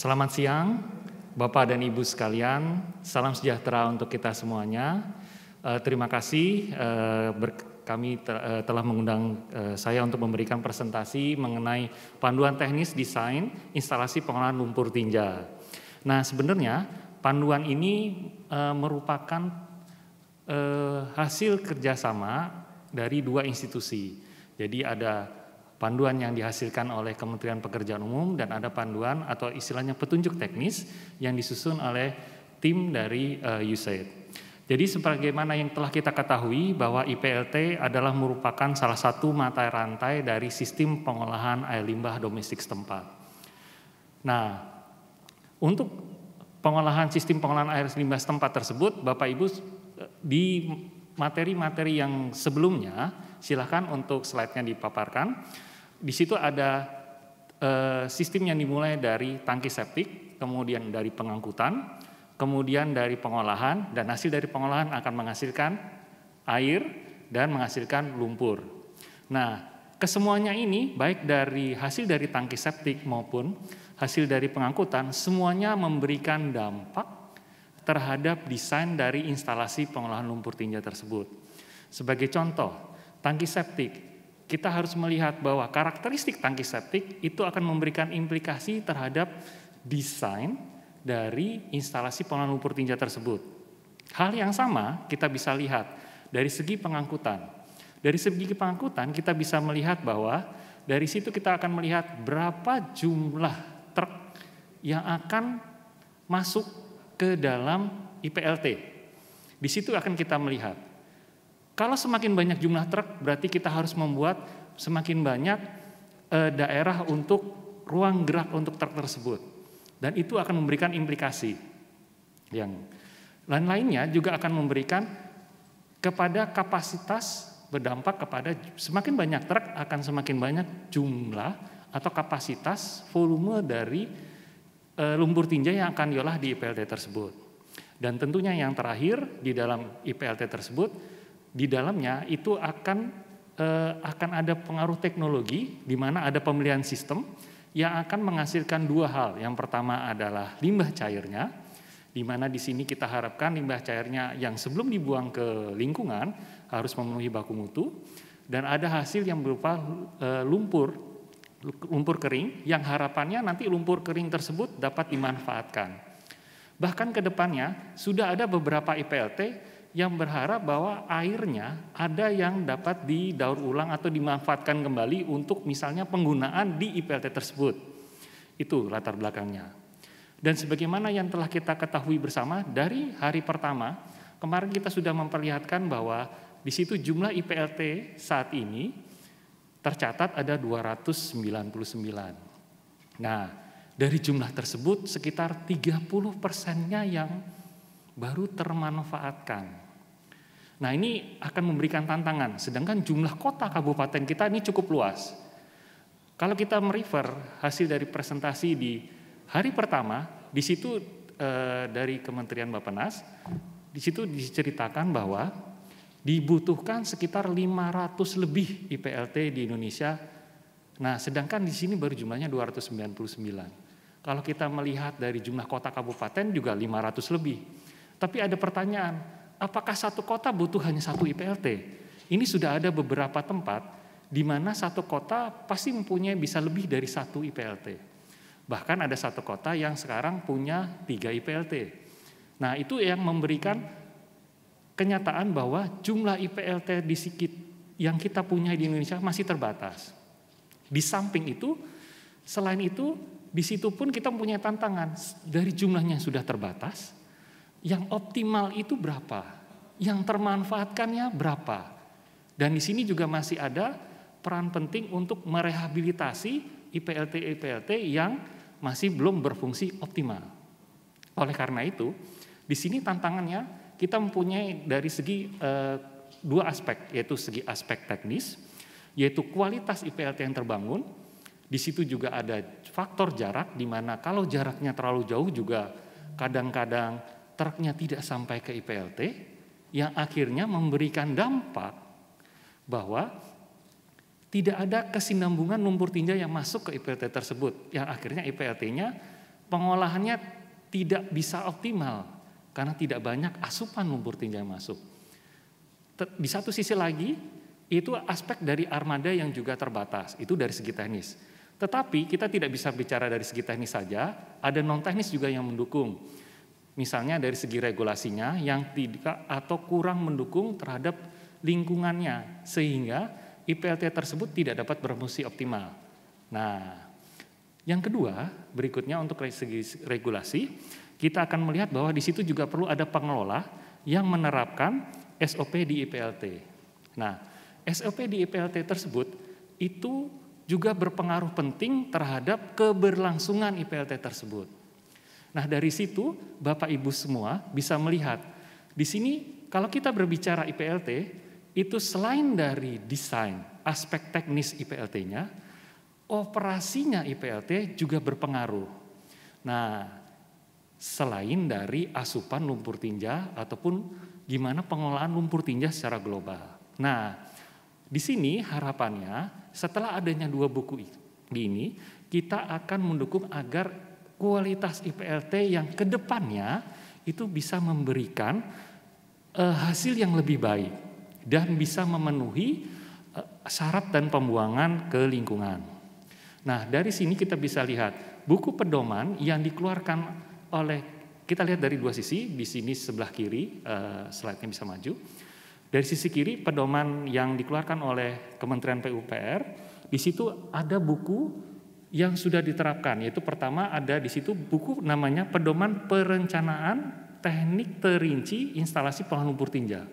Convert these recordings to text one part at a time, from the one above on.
Selamat siang, Bapak dan Ibu sekalian. Salam sejahtera untuk kita semuanya. Eh, terima kasih eh, kami eh, telah mengundang saya untuk memberikan presentasi mengenai panduan teknis desain instalasi pengolahan lumpur tinja. Nah, sebenarnya panduan ini merupakan hasil kerjasama dari dua institusi. Jadi ada panduan yang dihasilkan oleh Kementerian Pekerjaan Umum dan ada panduan atau istilahnya petunjuk teknis yang disusun oleh tim dari uh, USAID. Jadi sebagaimana yang telah kita ketahui bahwa IPLT adalah merupakan salah satu mata rantai dari sistem pengolahan air limbah domestik setempat. Nah, untuk pengolahan sistem pengolahan air limbah setempat tersebut, Bapak Ibu eh, di materi-materi yang sebelumnya silakan untuk slide-nya dipaparkan di situ ada eh, sistem yang dimulai dari tangki septik, kemudian dari pengangkutan, kemudian dari pengolahan, dan hasil dari pengolahan akan menghasilkan air dan menghasilkan lumpur. Nah, kesemuanya ini baik dari hasil dari tangki septik maupun hasil dari pengangkutan semuanya memberikan dampak terhadap desain dari instalasi pengolahan lumpur tinja tersebut. Sebagai contoh, tangki septik kita harus melihat bahwa karakteristik tangki septik itu akan memberikan implikasi terhadap desain dari instalasi pengelolaan lumpur tinja tersebut. Hal yang sama kita bisa lihat dari segi pengangkutan. Dari segi pengangkutan kita bisa melihat bahwa dari situ kita akan melihat berapa jumlah truk yang akan masuk ke dalam IPLT. Di situ akan kita melihat kalau semakin banyak jumlah truk, berarti kita harus membuat semakin banyak e, daerah untuk ruang gerak untuk truk tersebut. Dan itu akan memberikan implikasi yang lain-lainnya juga akan memberikan kepada kapasitas berdampak kepada semakin banyak truk akan semakin banyak jumlah atau kapasitas volume dari e, eh, lumpur tinja yang akan diolah di IPLT tersebut. Dan tentunya yang terakhir di dalam IPLT tersebut di dalamnya itu akan uh, akan ada pengaruh teknologi di mana ada pemilihan sistem yang akan menghasilkan dua hal. Yang pertama adalah limbah cairnya, di mana di sini kita harapkan limbah cairnya yang sebelum dibuang ke lingkungan harus memenuhi baku mutu dan ada hasil yang berupa eh, lumpur lumpur kering yang harapannya nanti lumpur kering tersebut dapat dimanfaatkan. Bahkan ke depannya sudah ada beberapa IPLT yang berharap bahwa airnya ada yang dapat didaur ulang atau dimanfaatkan kembali untuk misalnya penggunaan di IPLT tersebut. Itu latar belakangnya. Dan sebagaimana yang telah kita ketahui bersama dari hari pertama, kemarin kita sudah memperlihatkan bahwa di situ jumlah IPLT saat ini tercatat ada 299. Nah, dari jumlah tersebut sekitar 30 persennya yang baru termanfaatkan. Nah ini akan memberikan tantangan, sedangkan jumlah kota kabupaten kita ini cukup luas. Kalau kita merefer hasil dari presentasi di hari pertama, di situ eh, dari Kementerian bapak nas di situ diceritakan bahwa dibutuhkan sekitar 500 lebih IPLT di Indonesia. Nah, sedangkan di sini baru jumlahnya 299. Kalau kita melihat dari jumlah kota kabupaten juga 500 lebih. Tapi ada pertanyaan, apakah satu kota butuh hanya satu IPLT? Ini sudah ada beberapa tempat di mana satu kota pasti mempunyai bisa lebih dari satu IPLT. Bahkan ada satu kota yang sekarang punya tiga IPLT. Nah itu yang memberikan kenyataan bahwa jumlah IPLT di sikit yang kita punya di Indonesia masih terbatas. Di samping itu, selain itu, di situ pun kita mempunyai tantangan dari jumlahnya yang sudah terbatas, yang optimal itu berapa? yang termanfaatkannya berapa. Dan di sini juga masih ada peran penting untuk merehabilitasi IPLT-IPLT yang masih belum berfungsi optimal. Oleh karena itu, di sini tantangannya kita mempunyai dari segi e, dua aspek, yaitu segi aspek teknis, yaitu kualitas IPLT yang terbangun. Di situ juga ada faktor jarak, di mana kalau jaraknya terlalu jauh juga kadang-kadang truknya tidak sampai ke IPLT, yang akhirnya memberikan dampak bahwa tidak ada kesinambungan lumpur tinja yang masuk ke IPT tersebut yang akhirnya ipt nya pengolahannya tidak bisa optimal karena tidak banyak asupan lumpur tinja yang masuk. Di satu sisi lagi itu aspek dari armada yang juga terbatas, itu dari segi teknis. Tetapi kita tidak bisa bicara dari segi teknis saja, ada non teknis juga yang mendukung. Misalnya dari segi regulasinya yang tidak atau kurang mendukung terhadap lingkungannya sehingga IPLT tersebut tidak dapat berfungsi optimal. Nah, yang kedua, berikutnya untuk segi regulasi, kita akan melihat bahwa di situ juga perlu ada pengelola yang menerapkan SOP di IPLT. Nah, SOP di IPLT tersebut itu juga berpengaruh penting terhadap keberlangsungan IPLT tersebut. Nah dari situ Bapak Ibu semua bisa melihat di sini kalau kita berbicara IPLT itu selain dari desain aspek teknis IPLT-nya, operasinya IPLT juga berpengaruh. Nah selain dari asupan lumpur tinja ataupun gimana pengolahan lumpur tinja secara global. Nah di sini harapannya setelah adanya dua buku ini kita akan mendukung agar kualitas IPLT yang kedepannya itu bisa memberikan uh, hasil yang lebih baik dan bisa memenuhi uh, syarat dan pembuangan ke lingkungan. Nah dari sini kita bisa lihat buku pedoman yang dikeluarkan oleh kita lihat dari dua sisi di sini sebelah kiri uh, slide-nya bisa maju. Dari sisi kiri pedoman yang dikeluarkan oleh Kementerian PUPR di situ ada buku yang sudah diterapkan yaitu pertama ada di situ buku namanya pedoman perencanaan teknik terinci instalasi lumpur tinja.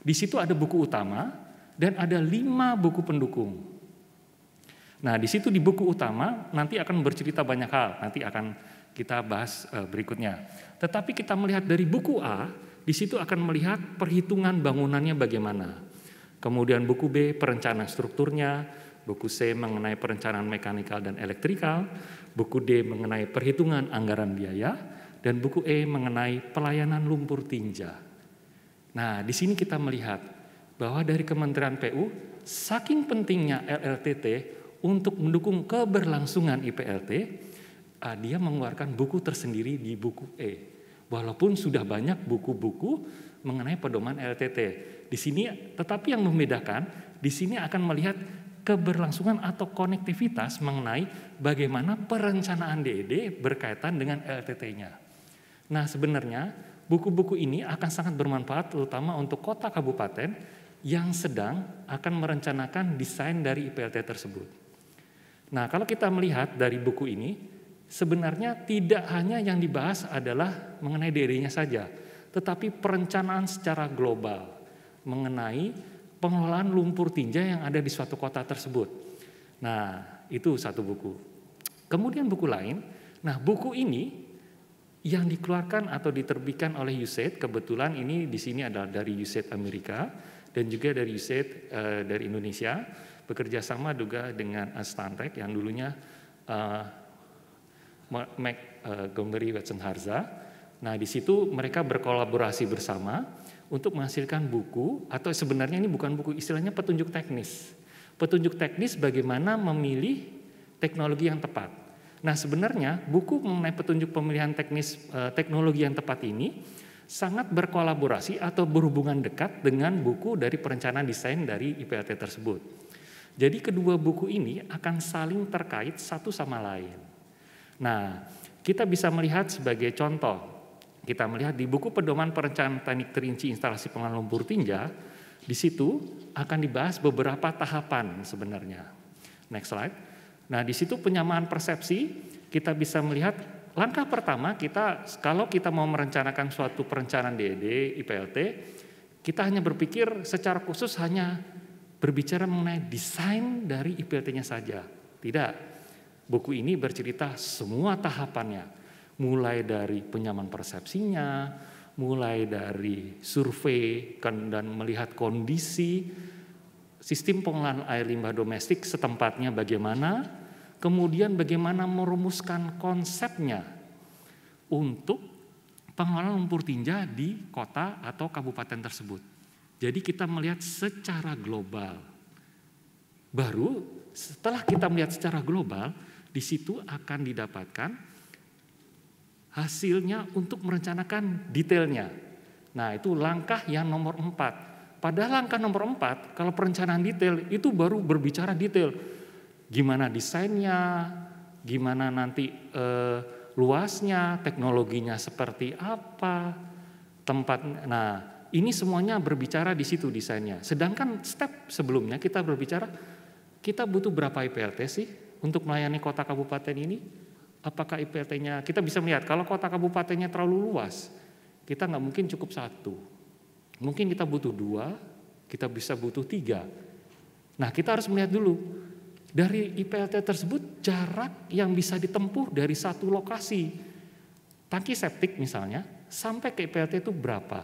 Di situ ada buku utama dan ada lima buku pendukung. Nah, di situ di buku utama nanti akan bercerita banyak hal, nanti akan kita bahas eh, berikutnya. Tetapi kita melihat dari buku A, di situ akan melihat perhitungan bangunannya bagaimana. Kemudian buku B perencanaan strukturnya, buku C mengenai perencanaan mekanikal dan elektrikal, buku D mengenai perhitungan anggaran biaya, dan buku E mengenai pelayanan lumpur tinja. Nah, di sini kita melihat bahwa dari Kementerian PU, saking pentingnya LLTT untuk mendukung keberlangsungan IPLT, ah, dia mengeluarkan buku tersendiri di buku E. Walaupun sudah banyak buku-buku mengenai pedoman LTT. Di sini tetapi yang membedakan di sini akan melihat keberlangsungan atau konektivitas mengenai bagaimana perencanaan DED e berkaitan dengan LTT-nya. Nah, sebenarnya buku-buku ini akan sangat bermanfaat terutama untuk kota kabupaten yang sedang akan merencanakan desain dari IPLT tersebut. Nah, kalau kita melihat dari buku ini, sebenarnya tidak hanya yang dibahas adalah mengenai DED-nya saja, tetapi perencanaan secara global mengenai pengelolaan lumpur tinja yang ada di suatu kota tersebut. Nah, itu satu buku. Kemudian buku lain, nah buku ini yang dikeluarkan atau diterbitkan oleh USAID, kebetulan ini di sini adalah dari USAID Amerika dan juga dari USAID uh, dari Indonesia, bekerja sama juga dengan Astantek yang dulunya uh, Mac eh, Gomery Watson Harza. Nah, di situ mereka berkolaborasi bersama untuk menghasilkan buku atau sebenarnya ini bukan buku istilahnya petunjuk teknis. Petunjuk teknis bagaimana memilih teknologi yang tepat. Nah, sebenarnya buku mengenai petunjuk pemilihan teknis eh, teknologi yang tepat ini sangat berkolaborasi atau berhubungan dekat dengan buku dari perencanaan desain dari IPLT tersebut. Jadi kedua buku ini akan saling terkait satu sama lain. Nah, kita bisa melihat sebagai contoh kita melihat di buku pedoman perencanaan teknik terinci instalasi pengelolaan lumpur tinja, di situ akan dibahas beberapa tahapan sebenarnya. Next slide. Nah, di situ penyamaan persepsi kita bisa melihat langkah pertama kita kalau kita mau merencanakan suatu perencanaan DED, IPLT, kita hanya berpikir secara khusus hanya berbicara mengenai desain dari IPLT-nya saja. Tidak. Buku ini bercerita semua tahapannya mulai dari penyaman persepsinya, mulai dari survei kan dan melihat kondisi sistem pengolahan air limbah domestik setempatnya bagaimana, kemudian bagaimana merumuskan konsepnya untuk pengelolaan lumpur tinja di kota atau kabupaten tersebut. Jadi kita melihat secara global. Baru setelah kita melihat secara global, di situ akan didapatkan hasilnya untuk merencanakan detailnya. Nah itu langkah yang nomor empat. Pada langkah nomor empat, kalau perencanaan detail itu baru berbicara detail. Gimana desainnya, gimana nanti eh, luasnya, teknologinya seperti apa, tempat. Nah ini semuanya berbicara di situ desainnya. Sedangkan step sebelumnya kita berbicara kita butuh berapa IPLT sih untuk melayani kota kabupaten ini? apakah IPLT-nya kita bisa melihat kalau kota kabupatennya terlalu luas kita nggak mungkin cukup satu mungkin kita butuh dua kita bisa butuh tiga nah kita harus melihat dulu dari IPLT tersebut jarak yang bisa ditempuh dari satu lokasi tangki septik misalnya sampai ke IPLT itu berapa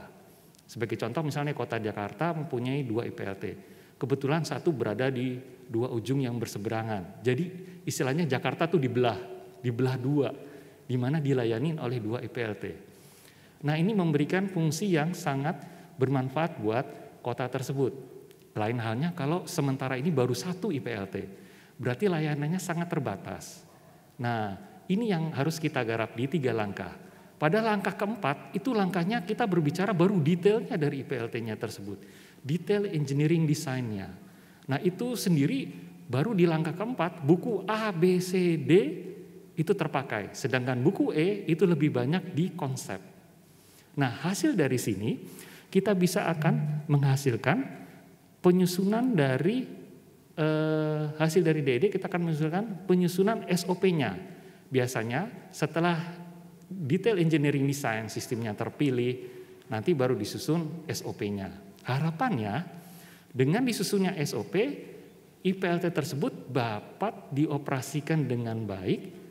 sebagai contoh misalnya kota Jakarta mempunyai dua IPLT kebetulan satu berada di dua ujung yang berseberangan jadi istilahnya Jakarta tuh dibelah di belah dua, di mana dilayanin oleh dua IPLT. E nah ini memberikan fungsi yang sangat bermanfaat buat kota tersebut. Lain halnya kalau sementara ini baru satu IPLT, e berarti layanannya sangat terbatas. Nah ini yang harus kita garap di tiga langkah. Pada langkah keempat, itu langkahnya kita berbicara baru detailnya dari IPLT-nya e tersebut. Detail engineering desainnya. Nah itu sendiri baru di langkah keempat, buku A, B, C, D itu terpakai, sedangkan buku E itu lebih banyak di konsep. Nah, hasil dari sini kita bisa akan menghasilkan penyusunan dari eh, hasil dari DD e kita akan menghasilkan penyusunan SOP-nya. Biasanya setelah detail engineering design sistemnya terpilih, nanti baru disusun SOP-nya. Harapannya dengan disusunnya SOP, IPLT tersebut dapat dioperasikan dengan baik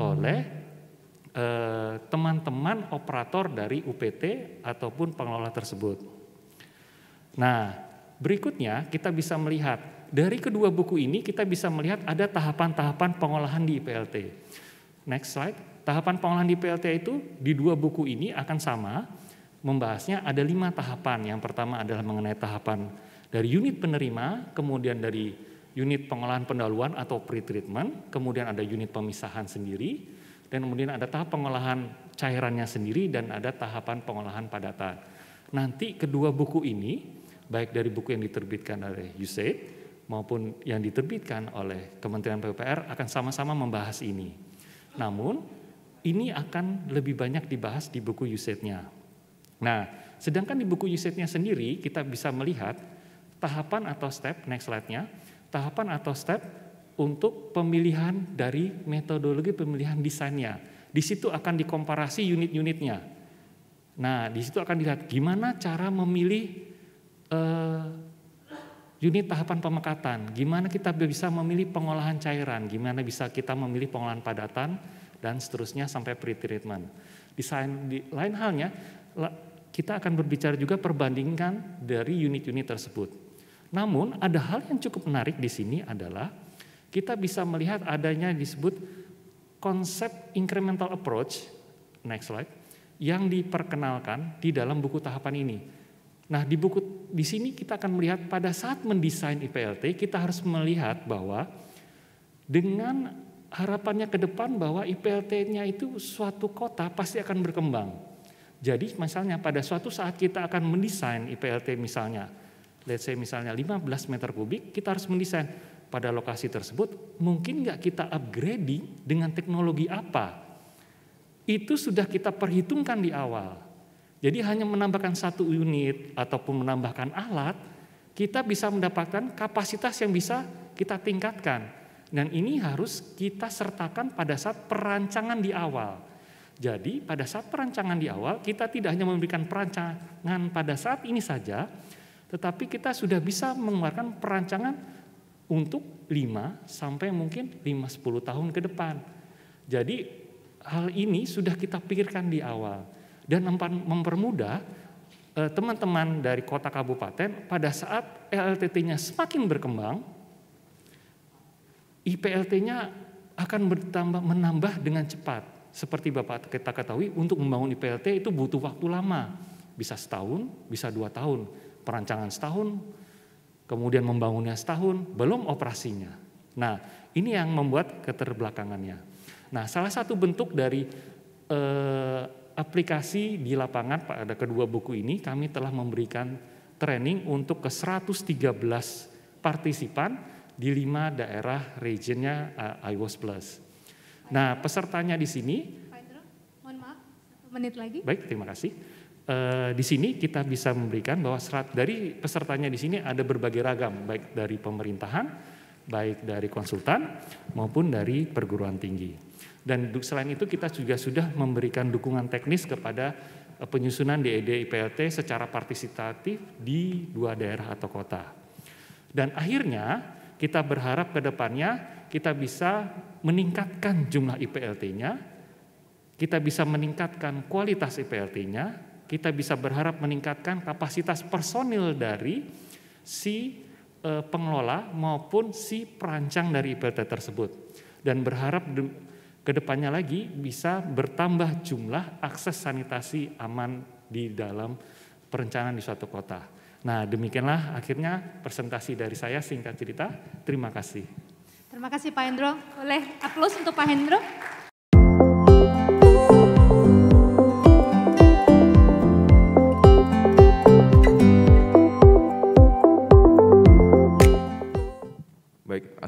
oleh hmm. eh, teman-teman eh, operator dari UPT ataupun pengelola tersebut. Nah, berikutnya kita bisa melihat dari kedua buku ini kita bisa melihat ada tahapan-tahapan pengolahan di IPLT. Next slide. Tahapan pengolahan di IPLT itu di dua buku ini akan sama, membahasnya ada lima tahapan. Yang pertama adalah mengenai tahapan dari unit penerima, kemudian dari unit pengolahan pendahuluan atau pre-treatment, kemudian ada unit pemisahan sendiri, dan kemudian ada tahap pengolahan cairannya sendiri dan ada tahapan pengolahan padatan. Nanti kedua buku ini, baik dari buku yang diterbitkan oleh USAID maupun yang diterbitkan oleh Kementerian PUPR akan sama-sama membahas ini. Namun ini akan lebih banyak dibahas di buku USAID-nya. Nah, sedangkan di buku USAID-nya sendiri kita bisa melihat tahapan atau step next slide-nya tahapan atau step untuk pemilihan dari metodologi pemilihan desainnya. Di situ akan dikomparasi unit-unitnya. Nah, di situ akan dilihat gimana cara memilih uh, unit tahapan pemekatan, gimana kita bisa memilih pengolahan cairan, gimana bisa kita memilih pengolahan padatan, dan seterusnya sampai pre-treatment. Desain di lain halnya, kita akan berbicara juga perbandingan dari unit-unit tersebut. Namun ada hal yang cukup menarik di sini adalah kita bisa melihat adanya disebut konsep incremental approach, next slide, yang diperkenalkan di dalam buku tahapan ini. Nah, di buku di sini kita akan melihat pada saat mendesain IPLT kita harus melihat bahwa dengan harapannya ke depan bahwa IPLT-nya itu suatu kota pasti akan berkembang. Jadi misalnya pada suatu saat kita akan mendesain IPLT misalnya let's say misalnya 15 meter kubik, kita harus mendesain pada lokasi tersebut, mungkin nggak kita upgrading dengan teknologi apa? Itu sudah kita perhitungkan di awal. Jadi hanya menambahkan satu unit ataupun menambahkan alat, kita bisa mendapatkan kapasitas yang bisa kita tingkatkan. Dan ini harus kita sertakan pada saat perancangan di awal. Jadi pada saat perancangan di awal, kita tidak hanya memberikan perancangan pada saat ini saja, tetapi kita sudah bisa mengeluarkan perancangan untuk 5 sampai mungkin 5-10 tahun ke depan. Jadi hal ini sudah kita pikirkan di awal. Dan mempermudah eh, teman-teman dari kota kabupaten pada saat LLTT-nya semakin berkembang, IPLT-nya akan bertambah menambah dengan cepat. Seperti Bapak kita ketahui, untuk membangun IPLT itu butuh waktu lama. Bisa setahun, bisa dua tahun perancangan setahun, kemudian membangunnya setahun, belum operasinya. Nah, ini yang membuat keterbelakangannya. Nah, salah satu bentuk dari eh, aplikasi di lapangan pada kedua buku ini, kami telah memberikan training untuk ke 113 partisipan di lima daerah regionnya uh, eh, IWOS Plus. Nah, pesertanya di sini. Pak Indra, mohon maaf, menit lagi. Baik, terima kasih e, di sini kita bisa memberikan bahwa serat dari pesertanya di sini ada berbagai ragam, baik dari pemerintahan, baik dari konsultan maupun dari perguruan tinggi. Dan selain itu kita juga sudah memberikan dukungan teknis kepada eh, penyusunan DED IPLT secara partisipatif di dua daerah atau kota. Dan akhirnya kita berharap ke depannya kita bisa meningkatkan jumlah IPLT-nya, kita bisa meningkatkan kualitas IPLT-nya, kita bisa berharap meningkatkan kapasitas personil dari si e, pengelola maupun si perancang dari IPT tersebut dan berharap de, depannya lagi bisa bertambah jumlah akses sanitasi aman di dalam perencanaan di suatu kota. Nah demikianlah akhirnya presentasi dari saya singkat cerita. Terima kasih. Terima kasih Pak Hendro. Oleh aplaus untuk Pak Hendro.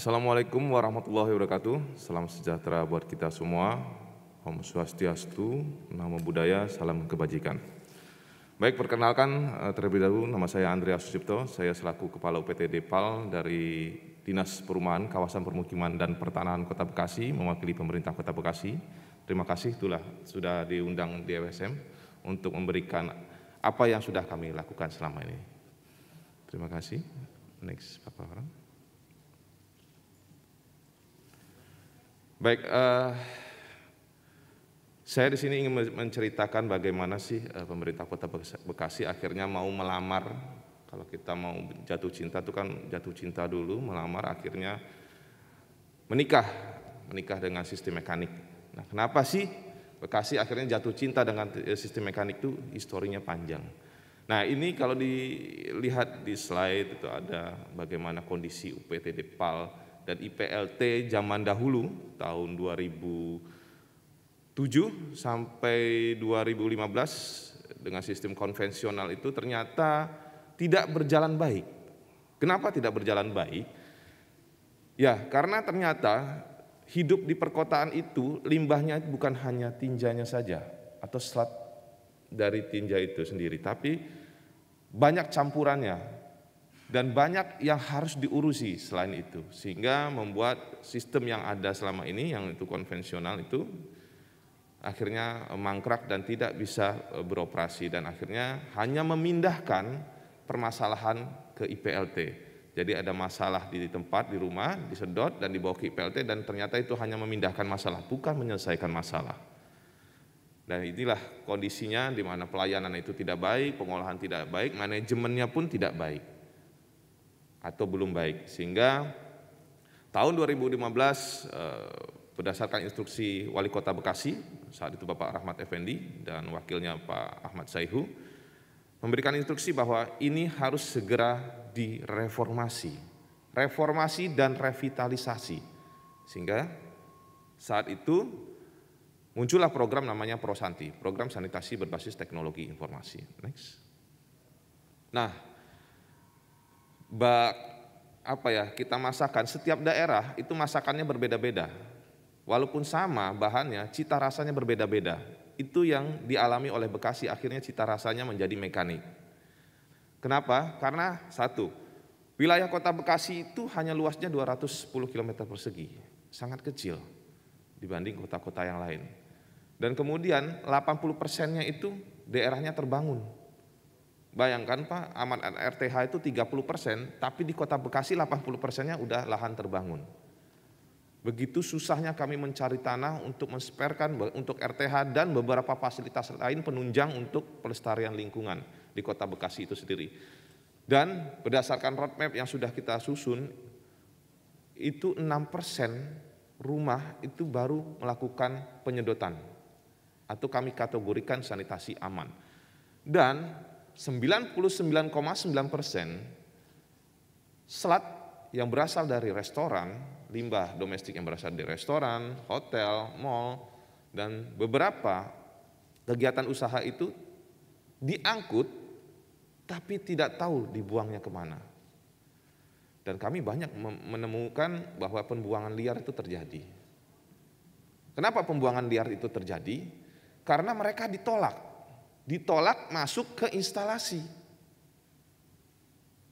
Assalamualaikum warahmatullahi wabarakatuh. Salam sejahtera buat kita semua. Om Swastiastu, Namo Buddhaya, salam kebajikan. Baik, perkenalkan eh, terlebih dahulu nama saya Andrea Sucipto. Saya selaku Kepala UPT Depal dari Dinas Perumahan, Kawasan Permukiman dan Pertanahan Kota Bekasi, mewakili pemerintah Kota Bekasi. Terima kasih itulah sudah diundang di FSM untuk memberikan apa yang sudah kami lakukan selama ini. Terima kasih. Next, Bapak Orang. Baik, uh, saya di sini ingin menceritakan bagaimana sih uh, pemerintah Kota Bekasi akhirnya mau melamar. Kalau kita mau jatuh cinta itu kan jatuh cinta dulu, melamar akhirnya menikah, menikah dengan sistem mekanik. Nah, kenapa sih Bekasi akhirnya jatuh cinta dengan eh, sistem mekanik itu historinya panjang. Nah, ini kalau dilihat di slide itu ada bagaimana kondisi UPT Depal dan IPLT zaman dahulu tahun 2007 sampai 2015 dengan sistem konvensional itu ternyata tidak berjalan baik. Kenapa tidak berjalan baik? Ya, karena ternyata hidup di perkotaan itu limbahnya bukan hanya tinjanya saja atau selat dari tinja itu sendiri, tapi banyak campurannya dan banyak yang harus diurusi selain itu sehingga membuat sistem yang ada selama ini yang itu konvensional itu akhirnya mangkrak dan tidak bisa e, beroperasi dan akhirnya hanya memindahkan permasalahan ke IPLT. Jadi ada masalah di tempat, di rumah, disedot dan dibawa ke IPLT dan ternyata itu hanya memindahkan masalah, bukan menyelesaikan masalah. Dan inilah kondisinya di mana pelayanan itu tidak baik, pengolahan tidak baik, manajemennya pun tidak baik atau belum baik. Sehingga tahun 2015 eh, berdasarkan instruksi Wali Kota Bekasi, saat itu Bapak Rahmat Effendi dan wakilnya Pak Ahmad Saihu, memberikan instruksi bahwa ini harus segera direformasi. Reformasi dan revitalisasi. Sehingga saat itu muncullah program namanya Prosanti, program sanitasi berbasis teknologi informasi. Next. Nah, bak apa ya kita masakan setiap daerah itu masakannya berbeda-beda walaupun sama bahannya cita rasanya berbeda-beda itu yang dialami oleh Bekasi akhirnya cita rasanya menjadi mekanik kenapa karena satu wilayah kota Bekasi itu hanya luasnya 210 km persegi sangat kecil dibanding kota-kota yang lain dan kemudian 80 persennya itu daerahnya terbangun Bayangkan Pak, aman RTH itu 30 persen, tapi di kota Bekasi 80 persennya udah lahan terbangun. Begitu susahnya kami mencari tanah untuk mensperkan untuk RTH dan beberapa fasilitas lain penunjang untuk pelestarian lingkungan di kota Bekasi itu sendiri. Dan berdasarkan roadmap yang sudah kita susun, itu 6 persen rumah itu baru melakukan penyedotan atau kami kategorikan sanitasi aman. Dan 99,9 persen selat yang berasal dari restoran, limbah domestik yang berasal dari restoran, hotel, mall, dan beberapa kegiatan usaha itu diangkut tapi tidak tahu dibuangnya kemana. Dan kami banyak menemukan bahwa pembuangan liar itu terjadi. Kenapa pembuangan liar itu terjadi? Karena mereka ditolak ditolak masuk ke instalasi.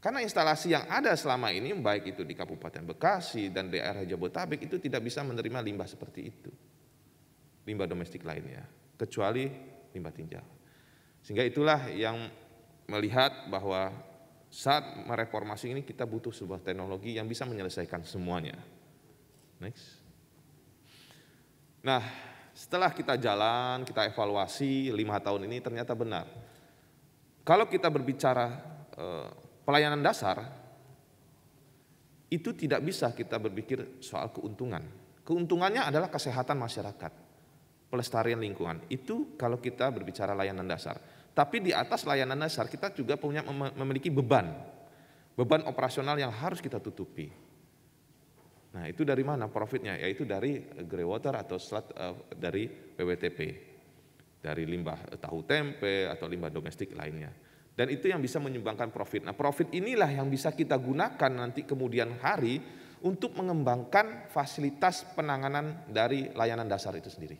Karena instalasi yang ada selama ini baik itu di Kabupaten Bekasi dan daerah Jabodetabek itu tidak bisa menerima limbah seperti itu. Limbah domestik lainnya, kecuali limbah tinja. Sehingga itulah yang melihat bahwa saat mereformasi ini kita butuh sebuah teknologi yang bisa menyelesaikan semuanya. Next. Nah, setelah kita jalan, kita evaluasi lima tahun ini ternyata benar. Kalau kita berbicara eh, pelayanan dasar, itu tidak bisa kita berpikir soal keuntungan. Keuntungannya adalah kesehatan masyarakat, pelestarian lingkungan. Itu kalau kita berbicara layanan dasar. Tapi di atas layanan dasar kita juga punya memiliki beban. Beban operasional yang harus kita tutupi Nah itu dari mana profitnya? Yaitu dari eh, grey water atau uh, dari PWTP. Dari limbah eh, tahu tempe atau limbah domestik lainnya. Dan itu yang bisa menyumbangkan profit. Nah profit inilah yang bisa kita gunakan nanti kemudian hari untuk mengembangkan fasilitas penanganan dari layanan dasar itu sendiri.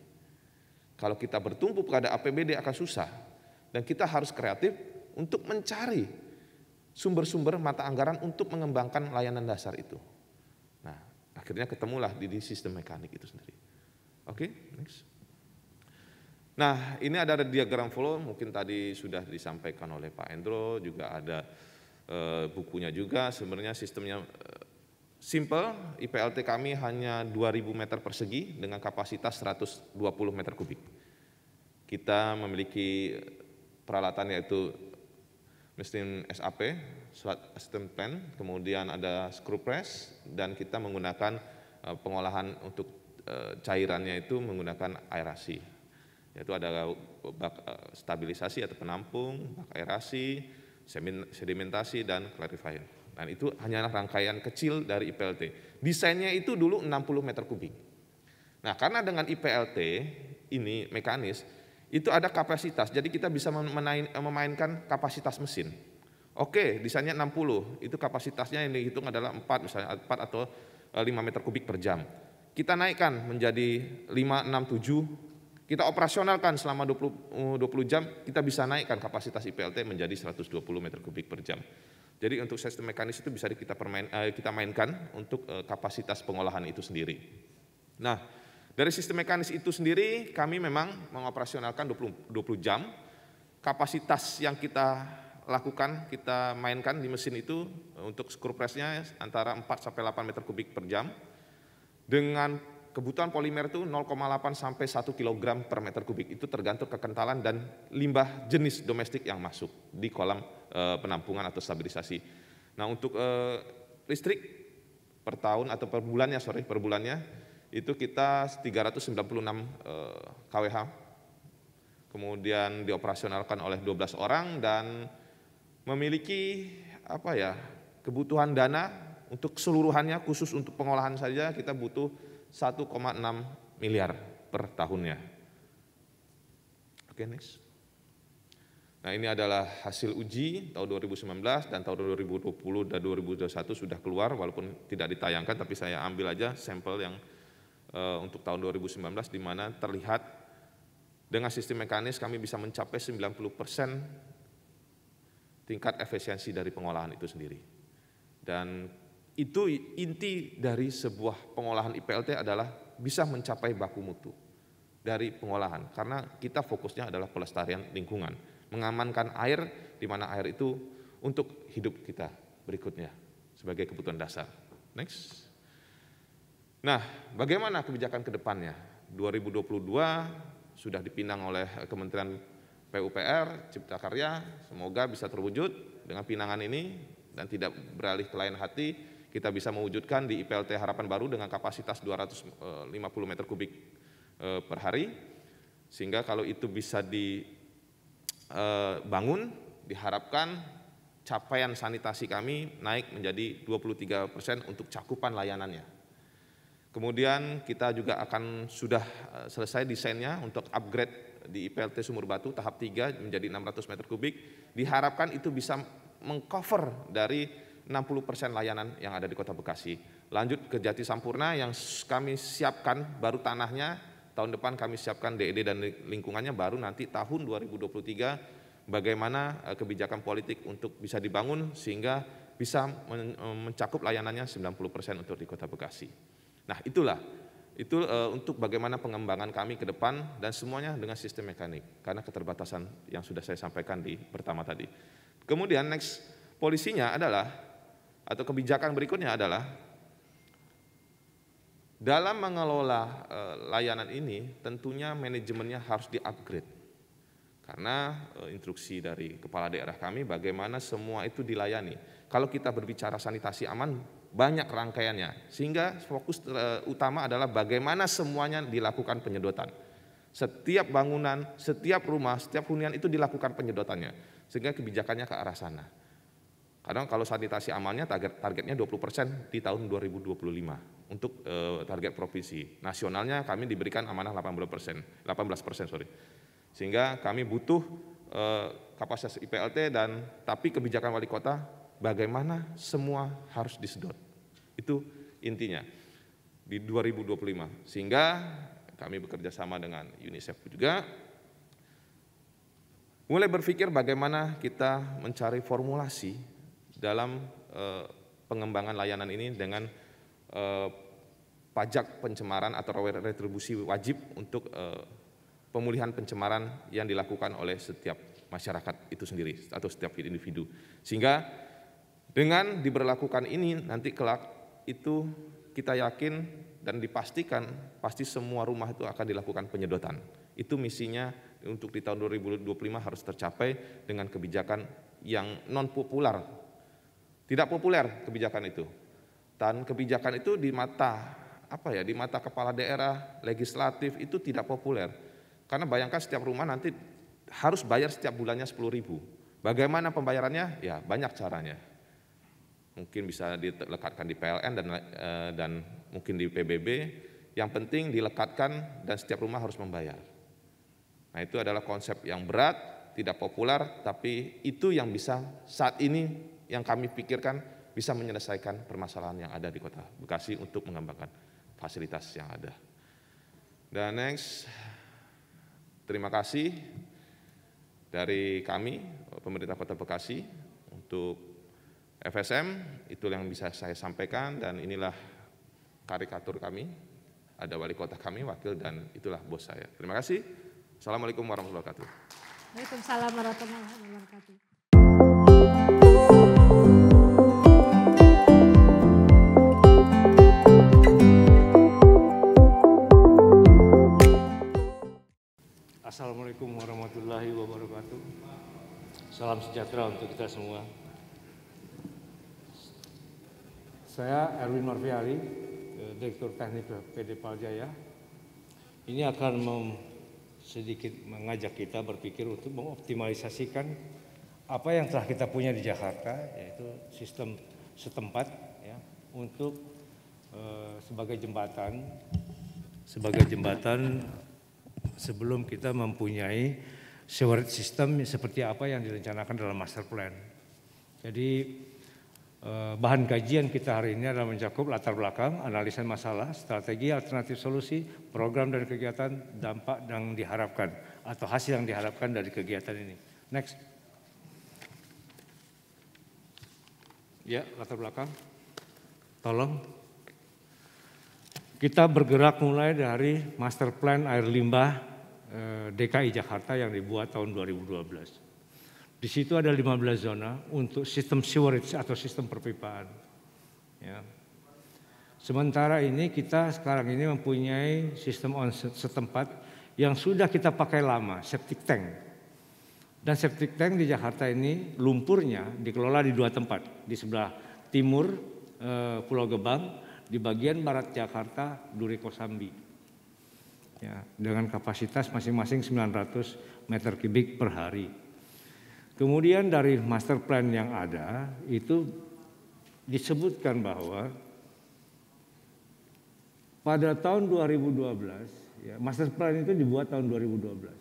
Kalau kita bertumpu pada APBD akan susah. Dan kita harus kreatif untuk mencari sumber-sumber mata anggaran untuk mengembangkan layanan dasar itu. Akhirnya ketemulah di sistem mekanik itu sendiri. Oke, okay, next. Nah, ini ada diagram flow, mungkin tadi sudah disampaikan oleh Pak Endro, juga ada e, bukunya juga. Sebenarnya sistemnya e, simple, IPLT kami hanya 2000 meter persegi dengan kapasitas 120 meter kubik. Kita memiliki peralatan yaitu mesin SAP surat system pen, kemudian ada screw press, dan kita menggunakan eh, pengolahan untuk eh, cairannya itu menggunakan aerasi. Yaitu ada bak eh, stabilisasi atau penampung, bak aerasi, sedimentasi, dan clarifier. Dan itu hanyalah rangkaian kecil dari IPLT. Desainnya itu dulu 60 meter kubik. Nah karena dengan IPLT ini mekanis, itu ada kapasitas, jadi kita bisa memainkan kapasitas mesin. Oke, desainnya 60, itu kapasitasnya yang dihitung adalah 4 misalnya 4 atau 5 eh, meter kubik per jam. Kita naikkan menjadi 5, 6, 7, kita operasionalkan selama 20, 20 eh, jam, kita bisa naikkan kapasitas IPLT menjadi 120 meter kubik per jam. Jadi untuk sistem mekanis itu bisa kita, permain, eh, kita mainkan untuk kapasitas pengolahan itu sendiri. Nah, dari sistem mekanis itu sendiri kami memang mengoperasionalkan 20, 20 jam. Kapasitas yang kita lakukan, kita mainkan di mesin itu eh, untuk screw pressnya antara 4 sampai 8 meter kubik per jam. Dengan kebutuhan polimer itu 0,8 sampai 1 kg per meter kubik. Itu tergantung kekentalan dan limbah jenis domestik yang masuk di kolam eh, penampungan atau stabilisasi. Nah untuk eh, listrik per tahun atau per bulannya, sorry per bulannya, itu kita 396 KWH kemudian dioperasionalkan oleh 12 orang dan memiliki apa ya kebutuhan dana untuk seluruhannya khusus untuk pengolahan saja kita butuh 1,6 miliar per tahunnya. Oke, next. Nah ini adalah hasil uji tahun 2019 dan tahun 2020 dan 2021 sudah keluar walaupun tidak ditayangkan tapi saya ambil aja sampel yang e, untuk tahun 2019 di mana terlihat dengan sistem mekanis kami bisa mencapai 90 persen tingkat efisiensi dari pengolahan itu sendiri. Dan itu inti dari sebuah pengolahan IPLT adalah bisa mencapai baku mutu dari pengolahan karena kita fokusnya adalah pelestarian lingkungan, mengamankan air di mana air itu untuk hidup kita berikutnya sebagai kebutuhan dasar. Next. Nah, bagaimana kebijakan ke depannya? 2022 sudah dipinang oleh Kementerian PUPR, Cipta Karya, semoga bisa terwujud dengan pinangan ini dan tidak beralih ke lain hati, kita bisa mewujudkan di IPLT Harapan Baru dengan kapasitas 250 meter kubik eh, per hari, sehingga kalau itu bisa dibangun, eh, diharapkan capaian sanitasi kami naik menjadi 23 persen untuk cakupan layanannya. Kemudian kita juga akan sudah eh, selesai desainnya untuk upgrade di IPLT Sumur Batu tahap 3 menjadi 600 meter kubik diharapkan itu bisa mengcover dari 60% persen layanan yang ada di Kota Bekasi. Lanjut ke Jati Sampurna yang kami siapkan baru tanahnya tahun depan kami siapkan DED e dan lingkungannya baru nanti tahun 2023 bagaimana eh, kebijakan politik untuk bisa dibangun sehingga bisa eh, mencakup layanannya 90% persen untuk di Kota Bekasi. Nah, itulah itu uh, untuk bagaimana pengembangan kami ke depan dan semuanya dengan sistem mekanik karena keterbatasan yang sudah saya sampaikan di pertama tadi. Kemudian next polisinya adalah atau kebijakan berikutnya adalah dalam mengelola uh, layanan ini tentunya manajemennya harus di-upgrade. Karena eh, instruksi dari kepala daerah kami bagaimana semua itu dilayani. Kalau kita berbicara sanitasi aman banyak rangkaiannya. Sehingga fokus eh, utama adalah bagaimana semuanya dilakukan penyedotan. Setiap bangunan, setiap rumah, setiap hunian itu dilakukan penyedotannya. Sehingga kebijakannya ke arah sana. Kadang kalau sanitasi amalnya target, targetnya 20% di tahun 2025 untuk eh, target provinsi. Nasionalnya kami diberikan amanah 18%, persen sorry. Sehingga kami butuh eh, kapasitas IPLT dan tapi kebijakan wali kota bagaimana semua harus disedot. Itu intinya di 2025. Sehingga kami bekerja sama dengan UNICEF juga mulai berpikir bagaimana kita mencari formulasi dalam eh, pengembangan layanan ini dengan eh, pajak pencemaran atau retribusi wajib untuk eh, pemulihan pencemaran yang dilakukan oleh setiap masyarakat itu sendiri atau setiap individu. Sehingga dengan diberlakukan ini nanti kelak itu kita yakin dan dipastikan pasti semua rumah itu akan dilakukan penyedotan. Itu misinya untuk di tahun 2025 harus tercapai dengan kebijakan yang non populer. Tidak populer kebijakan itu. Dan kebijakan itu di mata apa ya, di mata kepala daerah, legislatif itu tidak populer. Karena bayangkan setiap rumah nanti harus bayar setiap bulannya 10.000. Bagaimana pembayarannya? Ya banyak caranya mungkin bisa dilekatkan di PLN dan eh, dan mungkin di PBB. Yang penting dilekatkan dan setiap rumah harus membayar. Nah, itu adalah konsep yang berat, tidak populer, tapi itu yang bisa saat ini yang kami pikirkan bisa menyelesaikan permasalahan yang ada di Kota Bekasi untuk mengembangkan fasilitas yang ada. Dan next, terima kasih dari kami pemerintah Kota Bekasi untuk FSM itu yang bisa saya sampaikan dan inilah karikatur kami, ada wali kota kami, wakil dan itulah bos saya. Terima kasih. Assalamualaikum warahmatullahi wabarakatuh. Waalaikumsalam warahmatullahi wabarakatuh. Assalamualaikum warahmatullahi wabarakatuh. Salam sejahtera untuk kita semua. Saya Erwin Marfiali, eh, Direktur Teknik PD Paljaya. Ini akan sedikit mengajak kita berpikir untuk mengoptimalisasikan apa yang telah kita punya di Jakarta, yaitu sistem setempat ya, untuk eh, sebagai jembatan, sebagai jembatan sebelum kita mempunyai sewerage sistem seperti apa yang direncanakan dalam master plan. Jadi Eh, bahan kajian kita hari ini adalah mencakup latar belakang, analisa masalah, strategi alternatif solusi, program dan kegiatan, dampak yang diharapkan atau hasil yang diharapkan dari kegiatan ini. Next. Ya, latar belakang. Tolong. Kita bergerak mulai dari master plan air limbah eh, DKI Jakarta yang dibuat tahun 2012. Di situ ada 15 zona untuk sistem sewerage atau sistem perpipaan. Ya. Sementara ini kita sekarang ini mempunyai sistem on setempat yang sudah kita pakai lama, septic tank. Dan septic tank di Jakarta ini lumpurnya dikelola di dua tempat, di sebelah timur eh, Pulau Gebang, di bagian barat Jakarta Duri Kosambi. Ya, dengan kapasitas masing-masing 900 meter kubik per hari. Kemudian dari master plan yang ada itu disebutkan bahwa pada tahun 2012, ya, master plan itu dibuat tahun 2012.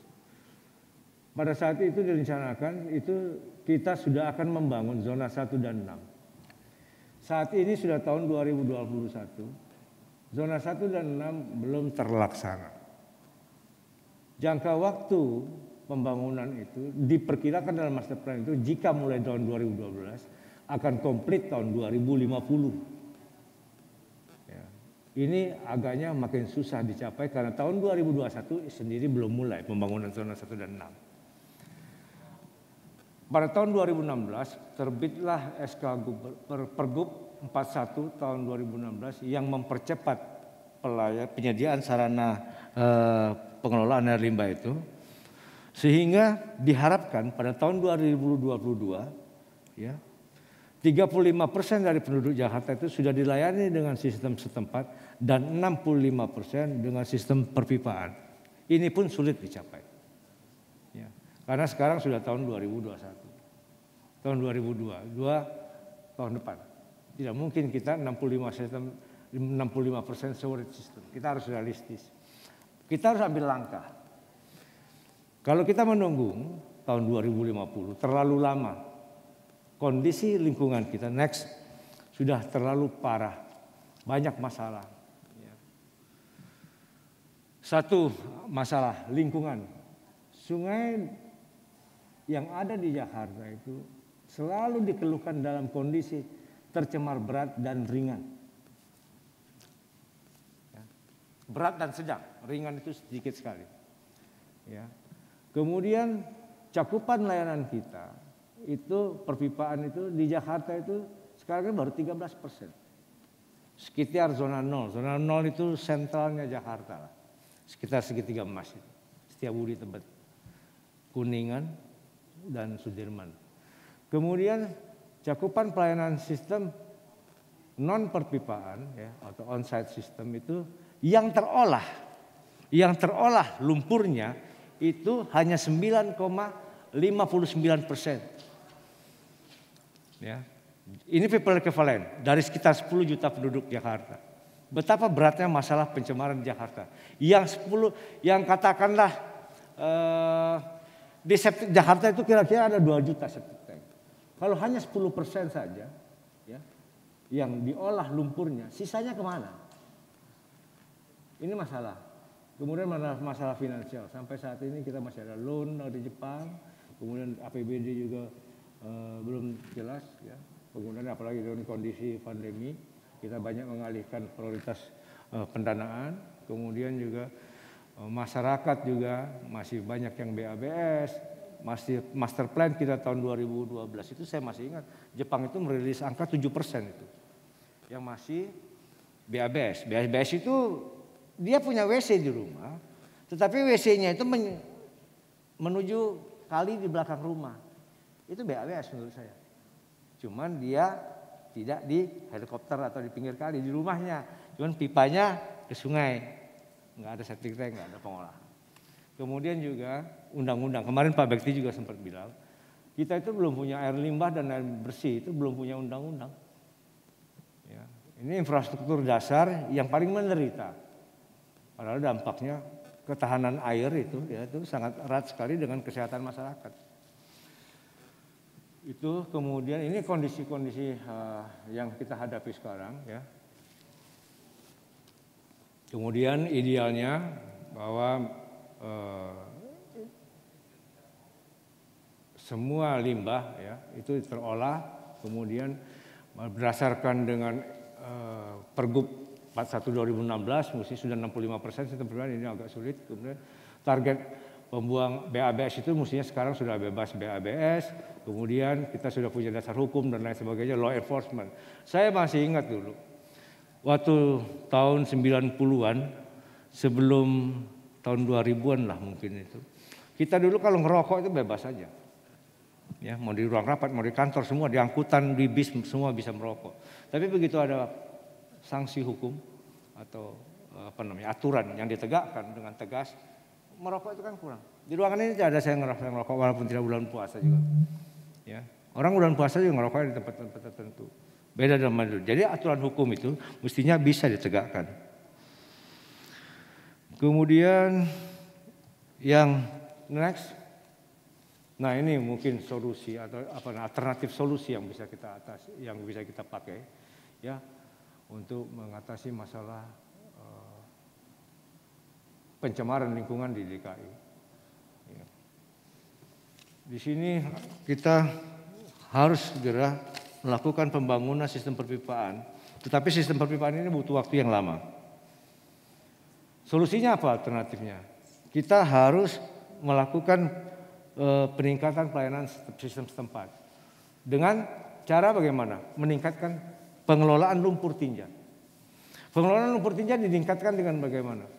Pada saat itu direncanakan itu kita sudah akan membangun zona 1 dan 6. Saat ini sudah tahun 2021, zona 1 dan 6 belum terlaksana. Jangka waktu pembangunan itu diperkirakan dalam master plan itu jika mulai tahun 2012 akan komplit tahun 2050. Ya. Ini agaknya makin susah dicapai karena tahun 2021 sendiri belum mulai pembangunan zona 1 dan 6. Pada tahun 2016 terbitlah SK Pergub 41 tahun 2016 yang mempercepat pelayan, penyediaan sarana eh, pengelolaan air limbah itu sehingga diharapkan pada tahun 2022 ya 35 persen dari penduduk Jakarta itu sudah dilayani dengan sistem setempat dan 65 persen dengan sistem perpipaan. Ini pun sulit dicapai. Ya. Karena sekarang sudah tahun 2021. Tahun 2002, dua tahun depan. Tidak mungkin kita 65 sistem 65 persen sewerit sistem. Kita harus realistis. Kita harus ambil langkah. Kalau kita menunggu tahun 2050 terlalu lama. Kondisi lingkungan kita next sudah terlalu parah. Banyak masalah. Satu masalah lingkungan. Sungai yang ada di Jakarta itu selalu dikeluhkan dalam kondisi tercemar berat dan ringan. Ya. Berat dan sedang, ringan itu sedikit sekali. Ya, Kemudian cakupan layanan kita itu perpipaan itu di Jakarta itu sekarang kan baru 13 persen. Sekitar zona nol, zona nol itu sentralnya Jakarta lah. Sekitar segitiga emas itu. hari tempat Kuningan, dan Sudirman. Kemudian cakupan pelayanan sistem non perpipaan ya, atau on site system itu yang terolah, yang terolah lumpurnya itu hanya 9,59 persen. Ya. Ini people equivalent dari sekitar 10 juta penduduk Jakarta. Betapa beratnya masalah pencemaran Jakarta. Yang 10, yang katakanlah eh, di septic Jakarta itu kira-kira ada 2 juta septic tank. Kalau hanya 10 persen saja ya, yang diolah lumpurnya, sisanya kemana? Ini masalah. Kemudian masalah finansial, sampai saat ini kita masih ada loan eh, di Jepang, kemudian APBD juga uh, belum jelas, ya. kemudian apalagi dengan kondisi pandemi, kita banyak mengalihkan prioritas uh, pendanaan, kemudian juga uh, masyarakat juga masih banyak yang BABS, masih master plan kita tahun 2012 itu saya masih ingat, Jepang itu merilis angka 7% itu, yang masih BABS. BABS itu dia punya WC di rumah, tetapi WC-nya itu men menuju kali di belakang rumah. Itu BAWS menurut saya. Cuman dia tidak di helikopter atau di pinggir kali di rumahnya. Cuman pipanya ke sungai. Enggak ada septic tank, enggak ada pengolah. Kemudian juga undang-undang. Kemarin Pak Bekti juga sempat bilang, kita itu belum punya air limbah dan air bersih itu belum punya undang-undang. Ya, ini infrastruktur dasar yang paling menderita Padahal dampaknya ketahanan air itu ya itu sangat erat sekali dengan kesehatan masyarakat. Itu kemudian ini kondisi-kondisi uh, yang kita hadapi sekarang ya. Kemudian idealnya bahwa uh, semua limbah ya itu terolah kemudian berdasarkan dengan uh, pergub 41 2016 mesti sudah 65 persen sistem ini agak sulit. Kemudian target pembuang BABS itu mestinya sekarang sudah bebas BABS, kemudian kita sudah punya dasar hukum dan lain sebagainya, law enforcement. Saya masih ingat dulu, waktu tahun 90-an, sebelum tahun 2000-an lah mungkin itu, kita dulu kalau ngerokok itu bebas saja. Ya, mau di ruang rapat, mau di kantor, semua di angkutan, di bis, semua bisa merokok. Tapi begitu ada sanksi hukum atau eh, apa namanya aturan yang ditegakkan dengan tegas merokok itu kan kurang di ruangan ini tidak ada saya ngerokok, saya walaupun tidak bulan puasa juga ya orang bulan puasa juga ngerokok di tempat-tempat tertentu beda dengan itu jadi aturan hukum itu mestinya bisa ditegakkan kemudian yang next Nah ini mungkin solusi atau apa alternatif solusi yang bisa kita atas yang bisa kita pakai ya untuk mengatasi masalah eh, pencemaran lingkungan di DKI. Ya. Di sini kita harus segera melakukan pembangunan sistem perpipaan, tetapi sistem perpipaan ini butuh waktu yang lama. Solusinya apa alternatifnya? Kita harus melakukan eh, peningkatan pelayanan sistem setempat. Dengan cara bagaimana? Meningkatkan pengelolaan lumpur tinja. Pengelolaan lumpur tinja ditingkatkan dengan bagaimana?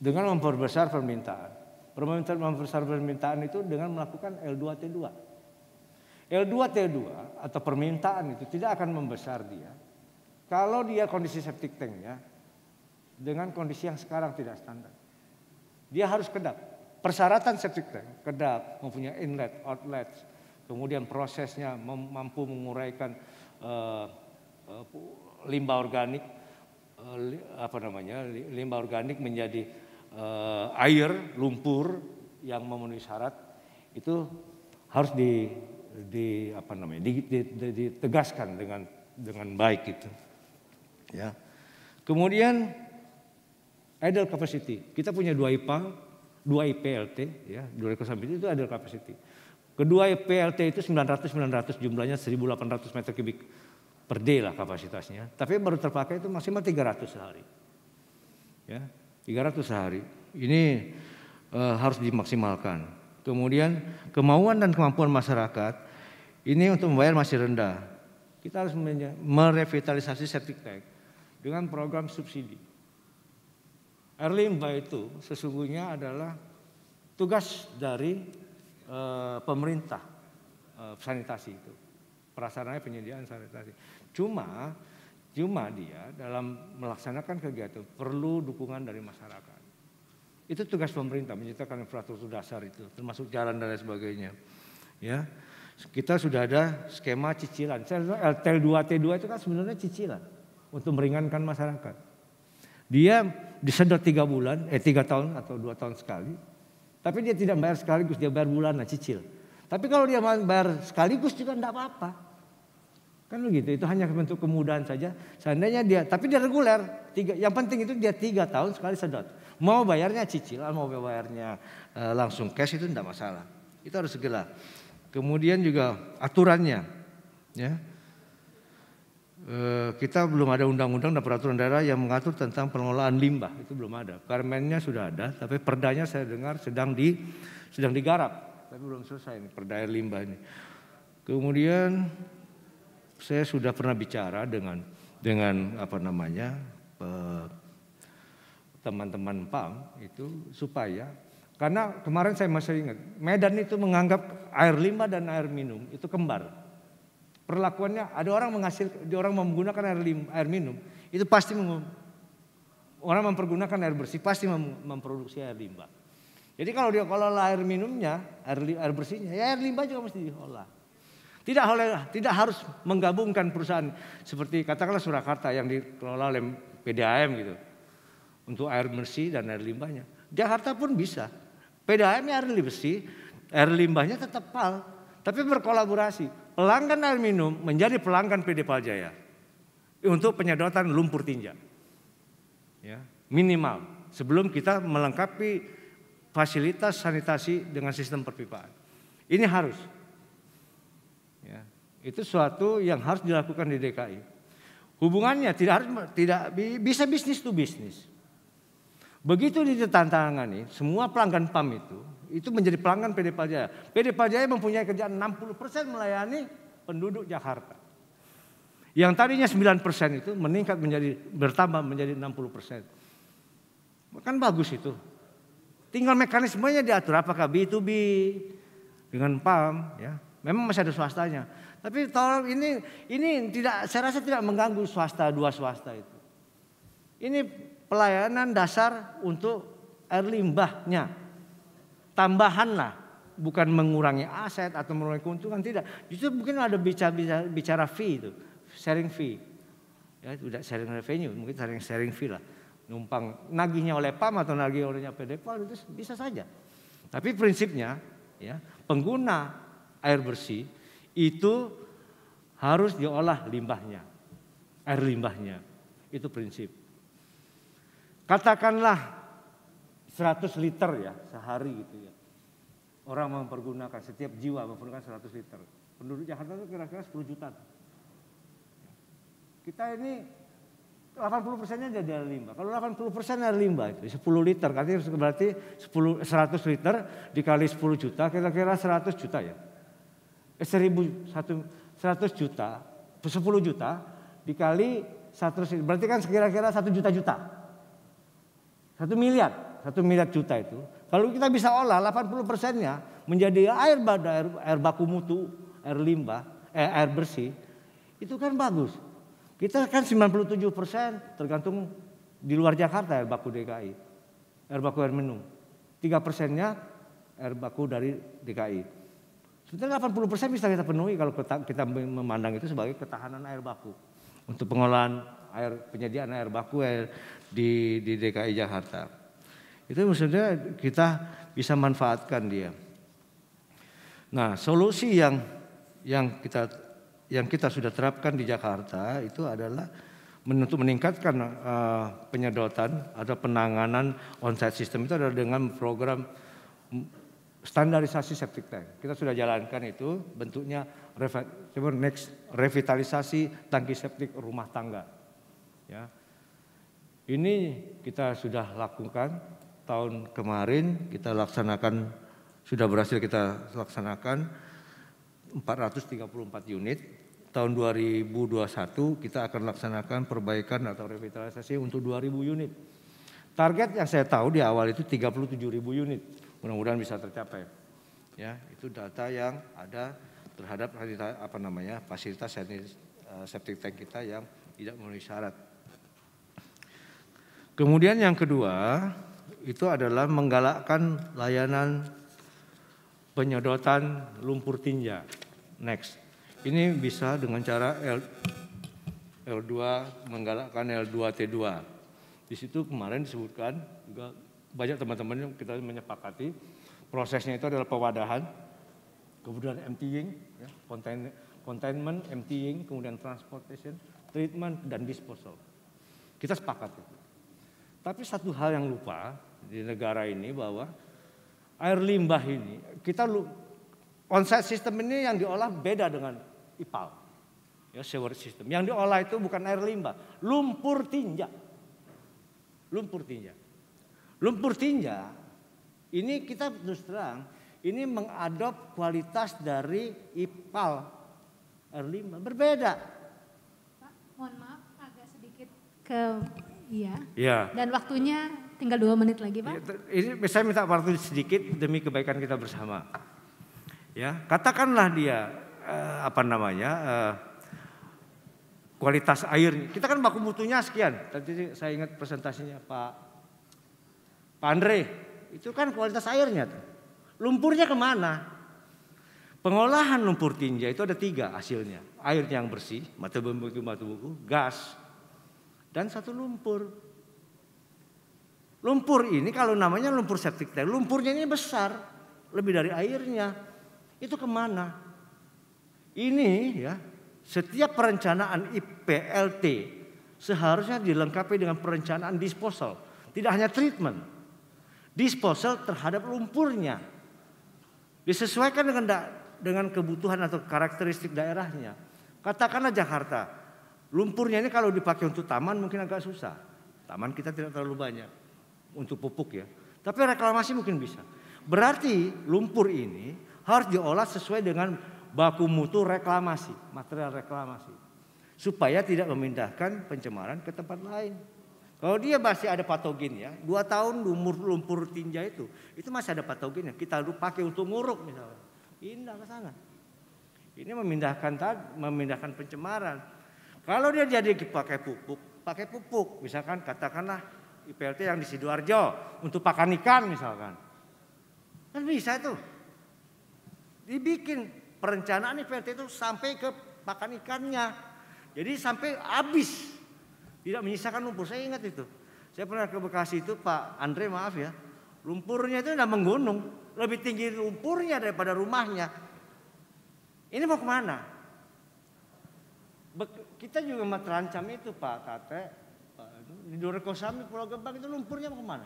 Dengan memperbesar permintaan. Permintaan memperbesar permintaan itu dengan melakukan L2T2. L2T2 atau permintaan itu tidak akan membesar dia kalau dia kondisi septic tanknya dengan kondisi yang sekarang tidak standar. Dia harus kedap. Persyaratan septic tank kedap, mempunyai inlet, outlet, kemudian prosesnya mampu menguraikan uh, Eh, limbah organik eh, apa namanya limbah organik menjadi eh, air lumpur yang memenuhi syarat itu harus di, di apa namanya di, di, di, ditegaskan dengan dengan baik itu ya kemudian idle capacity kita punya dua IPA dua IPLT ya dua capacity itu idle capacity kedua IPLT itu 900 900 jumlahnya 1800 meter kubik per day lah kapasitasnya. Tapi baru terpakai itu maksimal 300 sehari. Ya, 300 sehari. Ini e, harus dimaksimalkan. Kemudian kemauan dan kemampuan masyarakat ini untuk membayar masih rendah. Kita harus merevitalisasi septic tank dengan program subsidi. Air limbah itu sesungguhnya adalah tugas dari e, pemerintah e, sanitasi itu prasarana penyediaan sanitasi. Cuma cuma dia dalam melaksanakan kegiatan perlu dukungan dari masyarakat. Itu tugas pemerintah menciptakan infrastruktur dasar itu, termasuk jalan dan lain sebagainya. Ya, kita sudah ada skema cicilan. LTL 2 T2 itu kan sebenarnya cicilan untuk meringankan masyarakat. Dia disedot tiga bulan, eh tiga tahun atau dua tahun sekali, tapi dia tidak bayar sekaligus, dia bayar bulanan cicil. Tapi kalau dia bayar sekaligus juga tidak apa-apa. Kan begitu, itu hanya bentuk kemudahan saja. Seandainya dia, tapi dia reguler. Tiga, yang penting itu dia tiga tahun sekali sedot. Mau bayarnya cicilan, ah, mau bayarnya e, langsung cash itu tidak masalah. Itu harus segera. Kemudian juga aturannya, ya. E, kita belum ada undang-undang dan peraturan daerah yang mengatur tentang pengelolaan limbah itu belum ada. Permennya sudah ada, tapi perdanya saya dengar sedang di sedang digarap, tapi belum selesai ini perda limbah ini. Kemudian saya sudah pernah bicara dengan dengan apa namanya teman-teman PAM itu supaya karena kemarin saya masih ingat Medan itu menganggap air limbah dan air minum itu kembar. Perlakuannya ada orang menghasil ada orang menggunakan air, lim, air minum itu pasti meng, orang mempergunakan air bersih pasti mem, memproduksi air limbah. Jadi kalau dia kalau air minumnya, air, air bersihnya, ya air limbah juga mesti diolah. Tidak oleh, tidak harus menggabungkan perusahaan seperti katakanlah Surakarta yang dikelola oleh PDAM gitu. Untuk air bersih dan air limbahnya. Jakarta pun bisa. pdam air bersih, air limbahnya tetap PAL. Tapi berkolaborasi. Pelanggan air minum menjadi pelanggan PD Paljaya. Untuk penyedotan lumpur tinja. Ya, minimal. Sebelum kita melengkapi fasilitas sanitasi dengan sistem perpipaan. Ini harus. Ya, itu suatu yang harus dilakukan di DKI. Hubungannya tidak harus tidak bisa bisnis to bisnis. Begitu ini, semua pelanggan PAM itu itu menjadi pelanggan PD Pajaya. PD Pajaya mempunyai kerjaan 60% persen melayani penduduk Jakarta. Yang tadinya 9% persen itu meningkat menjadi bertambah menjadi 60%. persen. Kan bagus itu. Tinggal mekanismenya diatur apakah B2B dengan PAM ya. Memang masih ada swastanya. Tapi tolong ini ini tidak saya rasa tidak mengganggu swasta dua swasta itu. Ini pelayanan dasar untuk air limbahnya. Tambahanlah bukan mengurangi aset atau mengurangi keuntungan tidak. Justru mungkin ada bicara bicara, bicara fee itu, sharing fee. Ya, tidak sharing revenue, mungkin sharing sharing fee lah. Numpang nagihnya oleh PAM atau nagih olehnya PDPAL itu bisa saja. Tapi prinsipnya ya pengguna air bersih itu harus diolah limbahnya, air limbahnya. Itu prinsip. Katakanlah 100 liter ya sehari gitu ya. Orang mempergunakan, setiap jiwa mempergunakan 100 liter. Penduduk Jakarta itu kira-kira 10 juta. Kita ini 80 persennya jadi air limbah. Kalau 80 persen air limbah itu 10 liter, berarti 10, 100 liter dikali 10 juta kira-kira 100 juta ya eh, 1000 100 juta, 10 juta dikali 100 berarti kan kira-kira 1 juta-juta. 1 miliar, 1 miliar juta itu. Kalau kita bisa olah 80 persennya menjadi air badai, air, air baku mutu, air limbah, eh, air bersih, itu kan bagus. Kita kan 97 persen tergantung di luar Jakarta air baku DKI, air baku air minum. 3 persennya air baku dari DKI. Sebenarnya 80% bisa kita penuhi kalau kita memandang itu sebagai ketahanan air baku. Untuk pengolahan air penyediaan air baku air di, di DKI Jakarta. Itu maksudnya kita bisa manfaatkan dia. Nah, solusi yang yang kita yang kita sudah terapkan di Jakarta itu adalah untuk meningkatkan uh, penyedotan atau penanganan onsite system itu adalah dengan program standarisasi septic tank. Kita sudah jalankan itu bentuknya next revitalisasi tangki septik rumah tangga. Ya. Ini kita sudah lakukan tahun kemarin kita laksanakan sudah berhasil kita laksanakan 434 unit. Tahun 2021 kita akan laksanakan perbaikan atau revitalisasi untuk 2000 unit. Target yang saya tahu di awal itu 37.000 unit mudah-mudahan bisa tercapai. Ya, itu data yang ada terhadap apa namanya fasilitas sanitas, eh, septic tank kita yang tidak memenuhi syarat. Kemudian yang kedua itu adalah menggalakkan layanan penyedotan lumpur tinja. Next. Ini bisa dengan cara L, L2 menggalakkan L2 T2. Di situ kemarin disebutkan juga banyak teman-teman yang kita menyepakati prosesnya itu adalah pewadahan, kemudian emptying, ya, konten, containment, emptying, kemudian transportation, treatment, dan disposal. Kita sepakat itu. Tapi satu hal yang lupa di negara ini bahwa air limbah ini kita onset sistem ini yang diolah beda dengan IPAL. Ya, sewer system. Yang diolah itu bukan air limbah, lumpur tinja. Lumpur tinja. Lumpur tinja ini kita terus terang ini mengadop kualitas dari IPAL R5 berbeda. Pak, mohon maaf agak sedikit ke iya. Ya. Dan waktunya tinggal dua menit lagi, Pak. Ya, ini saya minta waktu sedikit demi kebaikan kita bersama. Ya, katakanlah dia eh, apa namanya? Eh, kualitas air Kita kan baku mutunya sekian. Tadi saya ingat presentasinya Pak Pandre, itu kan kualitas airnya tuh. Lumpurnya kemana? Pengolahan lumpur tinja itu ada tiga hasilnya. Air yang bersih, mata bumbu batu buku, gas, dan satu lumpur. Lumpur ini kalau namanya lumpur septic tank, lumpurnya ini besar, lebih dari airnya. Itu kemana? Ini ya, setiap perencanaan IPLT seharusnya dilengkapi dengan perencanaan disposal. Tidak hanya treatment, disposal terhadap lumpurnya. Disesuaikan dengan da, dengan kebutuhan atau karakteristik daerahnya. Katakanlah Jakarta, lumpurnya ini kalau dipakai untuk taman mungkin agak susah. Taman kita tidak terlalu banyak untuk pupuk ya. Tapi reklamasi mungkin bisa. Berarti lumpur ini harus diolah sesuai dengan baku mutu reklamasi, material reklamasi. Supaya tidak memindahkan pencemaran ke tempat lain. Kalau dia masih ada patogen ya, dua tahun lumpur lumpur tinja itu, itu masih ada patogen patogennya. Kita pakai untuk nguruk misalnya, indah ke sana. Ini memindahkan memindahkan pencemaran. Kalau dia jadi pakai pupuk, pakai pupuk, misalkan katakanlah IPLT yang di sidoarjo untuk pakan ikan misalkan, kan bisa itu. Dibikin perencanaan IPLT itu sampai ke pakan ikannya, jadi sampai habis tidak menyisakan lumpur. Saya ingat itu. Saya pernah ke Bekasi itu Pak Andre maaf ya. Lumpurnya itu tidak menggunung. Lebih tinggi lumpurnya daripada rumahnya. Ini mau kemana? Be kita juga terancam itu Pak Kate. di Pulau Gebang itu lumpurnya mau kemana?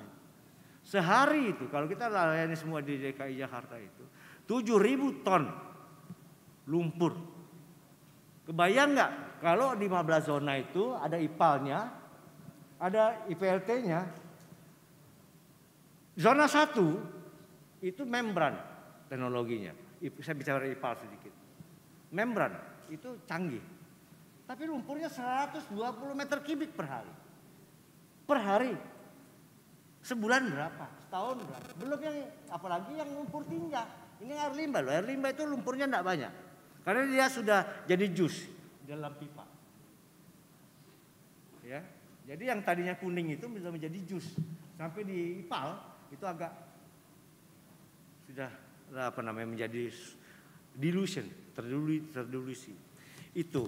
Sehari itu kalau kita layani semua di DKI Jakarta itu 7.000 ton lumpur Kebayang nggak kalau 15 zona itu ada IPAL-nya, ada IPLT-nya. Zona 1 itu membran teknologinya. Saya bicara IPAL sedikit. Membran itu canggih. Tapi lumpurnya 120 meter kubik per hari. Per hari. Sebulan berapa? Setahun berapa? Belum yang apalagi yang lumpur tinja. Ini air limbah loh. Air limbah itu lumpurnya enggak banyak karena dia sudah jadi jus dalam pipa. Ya. Jadi yang tadinya kuning itu bisa menjadi jus. Sampai di ipal itu agak sudah apa namanya menjadi delusion, terdului, terdulusi. Itu.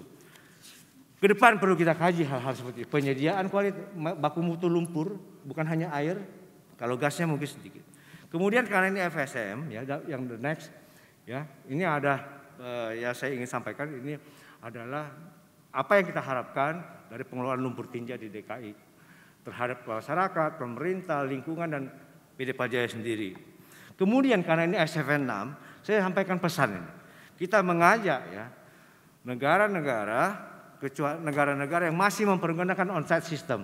Ke depan perlu kita kaji hal-hal seperti itu. penyediaan kualitas baku mutu lumpur bukan hanya air, kalau gasnya mungkin sedikit. Kemudian karena ini FSM ya yang the next ya, ini ada Eh, ya saya ingin sampaikan ini adalah apa yang kita harapkan dari pengelolaan lumpur tinja di DKI terhadap masyarakat, pemerintah, lingkungan dan PD Pajaya sendiri. Kemudian karena ini sfn 6 saya sampaikan pesan ini. Kita mengajak ya negara-negara kecuali negara-negara yang masih mempergunakan onsite system.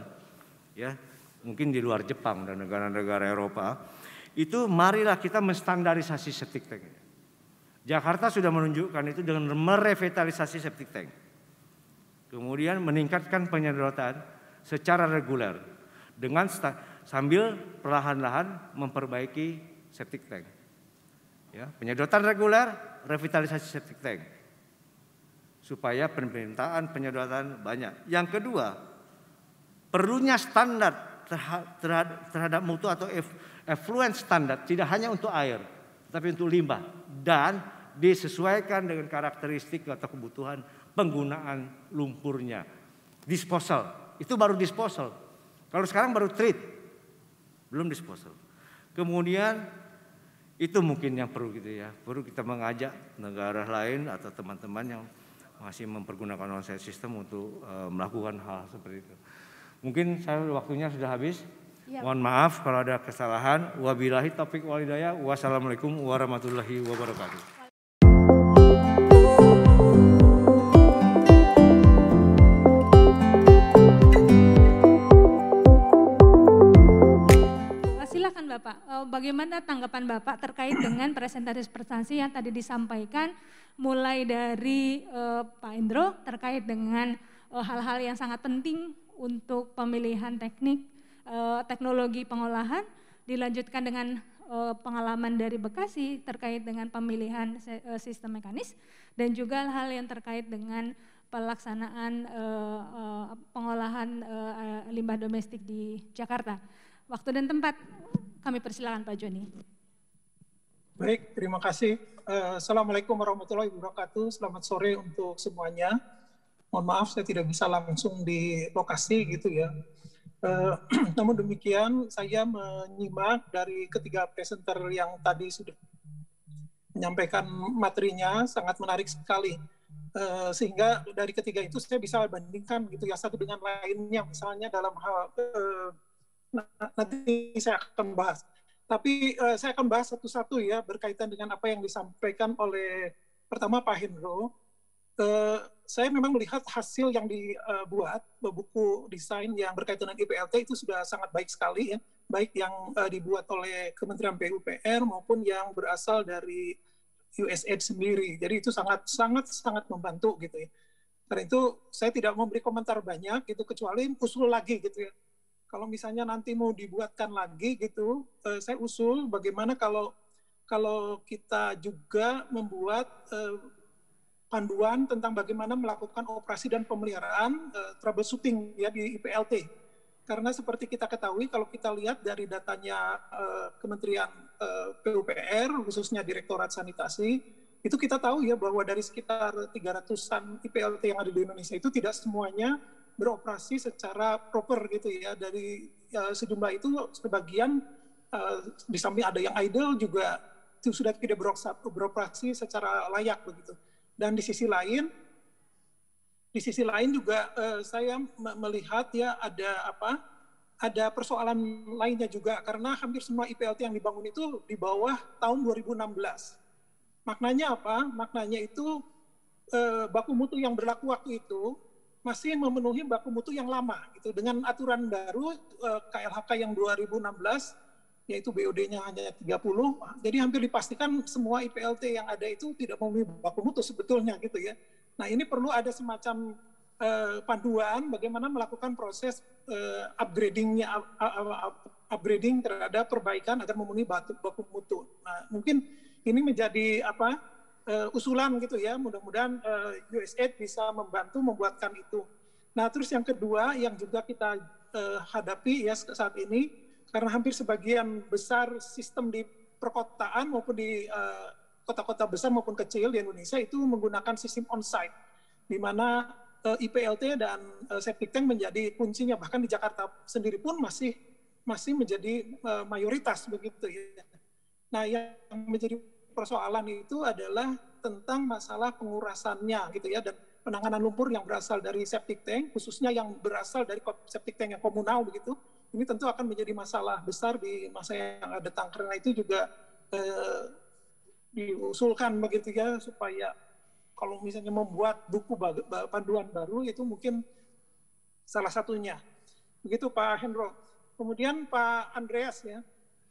Ya, mungkin di luar Jepang dan negara-negara Eropa, itu marilah kita menstandarisasi setik teknik Jakarta sudah menunjukkan itu dengan merevitalisasi septic tank. Kemudian meningkatkan penyedotan secara reguler dengan sambil perlahan-lahan memperbaiki septic tank. Ya, penyedotan reguler, revitalisasi septic tank. Supaya permintaan penyedotan banyak. Yang kedua, perlunya standar terhadap, mutu atau effluent standar tidak hanya untuk air, tapi untuk limbah dan disesuaikan dengan karakteristik atau kebutuhan penggunaan lumpurnya. Disposal, itu baru disposal. Kalau sekarang baru treat, belum disposal. Kemudian itu mungkin yang perlu gitu ya, perlu kita mengajak negara lain atau teman-teman yang masih mempergunakan onset system untuk uh, melakukan hal seperti itu. Mungkin saya waktunya sudah habis. Ya. Mohon maaf kalau ada kesalahan. Wabillahi taufik walidaya. Wassalamualaikum warahmatullahi wabarakatuh. Bapak, eh, bagaimana tanggapan Bapak terkait dengan presentasi-presentasi yang tadi disampaikan mulai dari uh, Pak Indro terkait dengan eh, hal-hal uh, yang sangat penting untuk pemilihan teknik uh, teknologi pengolahan dilanjutkan dengan pengalaman dari Bekasi terkait dengan pemilihan sistem mekanis dan juga hal yang terkait dengan pelaksanaan pengolahan limbah domestik di Jakarta. Waktu dan tempat kami persilakan Pak Joni. Baik, terima kasih. Eh, Assalamualaikum warahmatullahi wabarakatuh. Selamat sore untuk semuanya. Mohon maaf saya tidak bisa langsung di lokasi gitu ya. Uh, namun demikian saya menyimak dari ketiga presenter yang tadi sudah menyampaikan materinya sangat menarik sekali. Uh, sehingga dari ketiga itu saya bisa bandingkan gitu ya satu dengan lainnya misalnya dalam hal uh, Nah, nanti saya akan bahas. Tapi uh, saya akan bahas satu-satu ya berkaitan dengan apa yang disampaikan oleh pertama Pak Hendro. Uh, saya memang melihat hasil yang dibuat eh, buku desain yang berkaitan dengan IPLT itu sudah sangat baik sekali ya, baik yang uh, dibuat oleh Kementerian PUPR maupun yang berasal dari USAID sendiri. Jadi itu sangat sangat sangat membantu gitu ya. Karena itu saya tidak memberi komentar banyak itu kecuali usul lagi gitu ya kalau misalnya nanti mau dibuatkan lagi gitu, uh, saya usul bagaimana kalau kalau kita juga membuat uh, panduan tentang bagaimana melakukan operasi dan pemeliharaan uh, troubleshooting ya di IPLT. Karena seperti kita ketahui kalau kita lihat dari datanya uh, Kementerian uh, PUPR khususnya Direktorat Sanitasi itu kita tahu ya bahwa dari sekitar 300-an IPLT yang ada di Indonesia itu tidak semuanya beroperasi secara proper gitu ya dari uh, sejumlah itu sebagian uh, di samping ada yang idle juga itu sudah tidak beroperasi secara layak begitu dan di sisi lain di sisi lain juga uh, saya melihat ya ada apa ada persoalan lainnya juga karena hampir semua IPLT yang dibangun itu di bawah tahun 2016 maknanya apa maknanya itu uh, baku mutu yang berlaku waktu itu masih memenuhi baku mutu yang lama gitu dengan aturan baru KLHK eh, yang 2016 yaitu BOD-nya hanya 30 jadi hampir dipastikan semua IPLT yang ada itu tidak memenuhi baku mutu sebetulnya gitu ya nah ini perlu ada semacam eh, panduan bagaimana melakukan proses eh, upgradingnya upgrading terhadap perbaikan agar memenuhi baku mutu nah mungkin ini menjadi apa uh, usulan gitu ya. Mudah-mudahan uh, eh, USAID bisa membantu membuatkan itu. Nah, terus yang kedua yang juga kita uh, hadapi ya saat ini karena hampir sebagian besar sistem di perkotaan maupun di kota-kota uh, besar maupun kecil di Indonesia itu menggunakan sistem on-site di mana uh, IPLT dan uh, septic tank menjadi kuncinya bahkan di Jakarta sendiri pun masih masih menjadi uh, mayoritas begitu ya. Nah, yang menjadi persoalan itu adalah tentang masalah pengurasannya gitu ya dan penanganan lumpur yang berasal dari septic tank khususnya yang berasal dari septic tank yang komunal begitu ini tentu akan menjadi masalah besar di masa yang ada datang karena itu juga eh, diusulkan begitu ya supaya kalau misalnya membuat buku panduan baru itu mungkin salah satunya begitu Pak Hendro kemudian Pak Andreas ya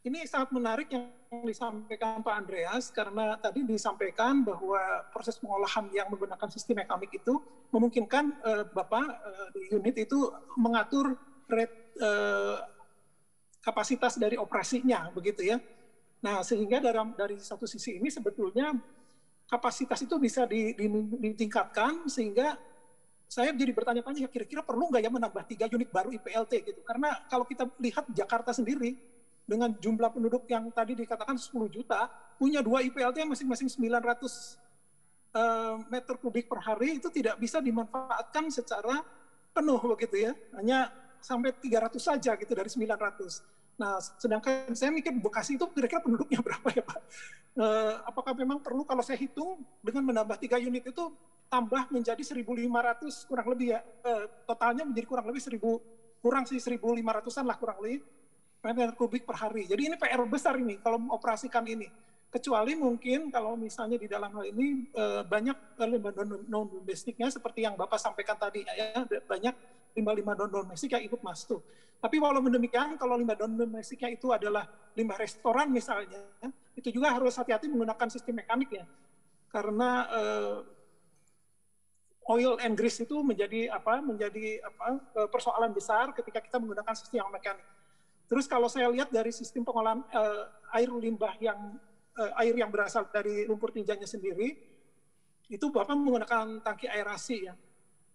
ini sangat menarik yang disampaikan Pak Andreas karena tadi disampaikan bahwa proses pengolahan yang menggunakan sistem mekanik itu memungkinkan uh, Bapak uh, di unit itu mengatur rate uh, kapasitas dari operasinya begitu ya. Nah, sehingga dalam dari satu sisi ini sebetulnya kapasitas itu bisa di, di, ditingkatkan sehingga saya jadi bertanya-tanya kira-kira perlu nggak ya menambah tiga unit baru IPLT gitu karena kalau kita lihat Jakarta sendiri dengan jumlah penduduk yang tadi dikatakan 10 juta, punya dua IPLT yang masing-masing 900 uh, eh, meter kubik per hari itu tidak bisa dimanfaatkan secara penuh begitu ya. Hanya sampai 300 saja gitu dari 900. Nah, sedangkan saya mikir Bekasi itu kira-kira penduduknya berapa ya Pak? Uh, apakah memang perlu kalau saya hitung dengan menambah tiga unit itu tambah menjadi 1.500 kurang lebih ya. Uh, totalnya menjadi kurang lebih 1.000 kurang sih 1.500-an lah kurang lebih meter kubik per hari. Jadi ini PR besar ini kalau mengoperasikan ini. Kecuali mungkin kalau misalnya di dalam hal ini eh, banyak limbah eh, non domestiknya seperti yang Bapak sampaikan tadi ya, ya banyak limbah-limbah non domestik yang ikut masuk. Tapi walau demikian kalau limbah non domestiknya itu adalah limbah restoran misalnya, itu juga harus hati-hati menggunakan sistem mekaniknya. Karena eh, oil and grease itu menjadi apa menjadi apa eh, persoalan besar ketika kita menggunakan sistem yang mekanik Terus kalau saya lihat dari sistem pengolahan uh, air limbah yang uh, air yang berasal dari lumpur tinjanya sendiri, itu Bapak menggunakan tangki aerasi ya.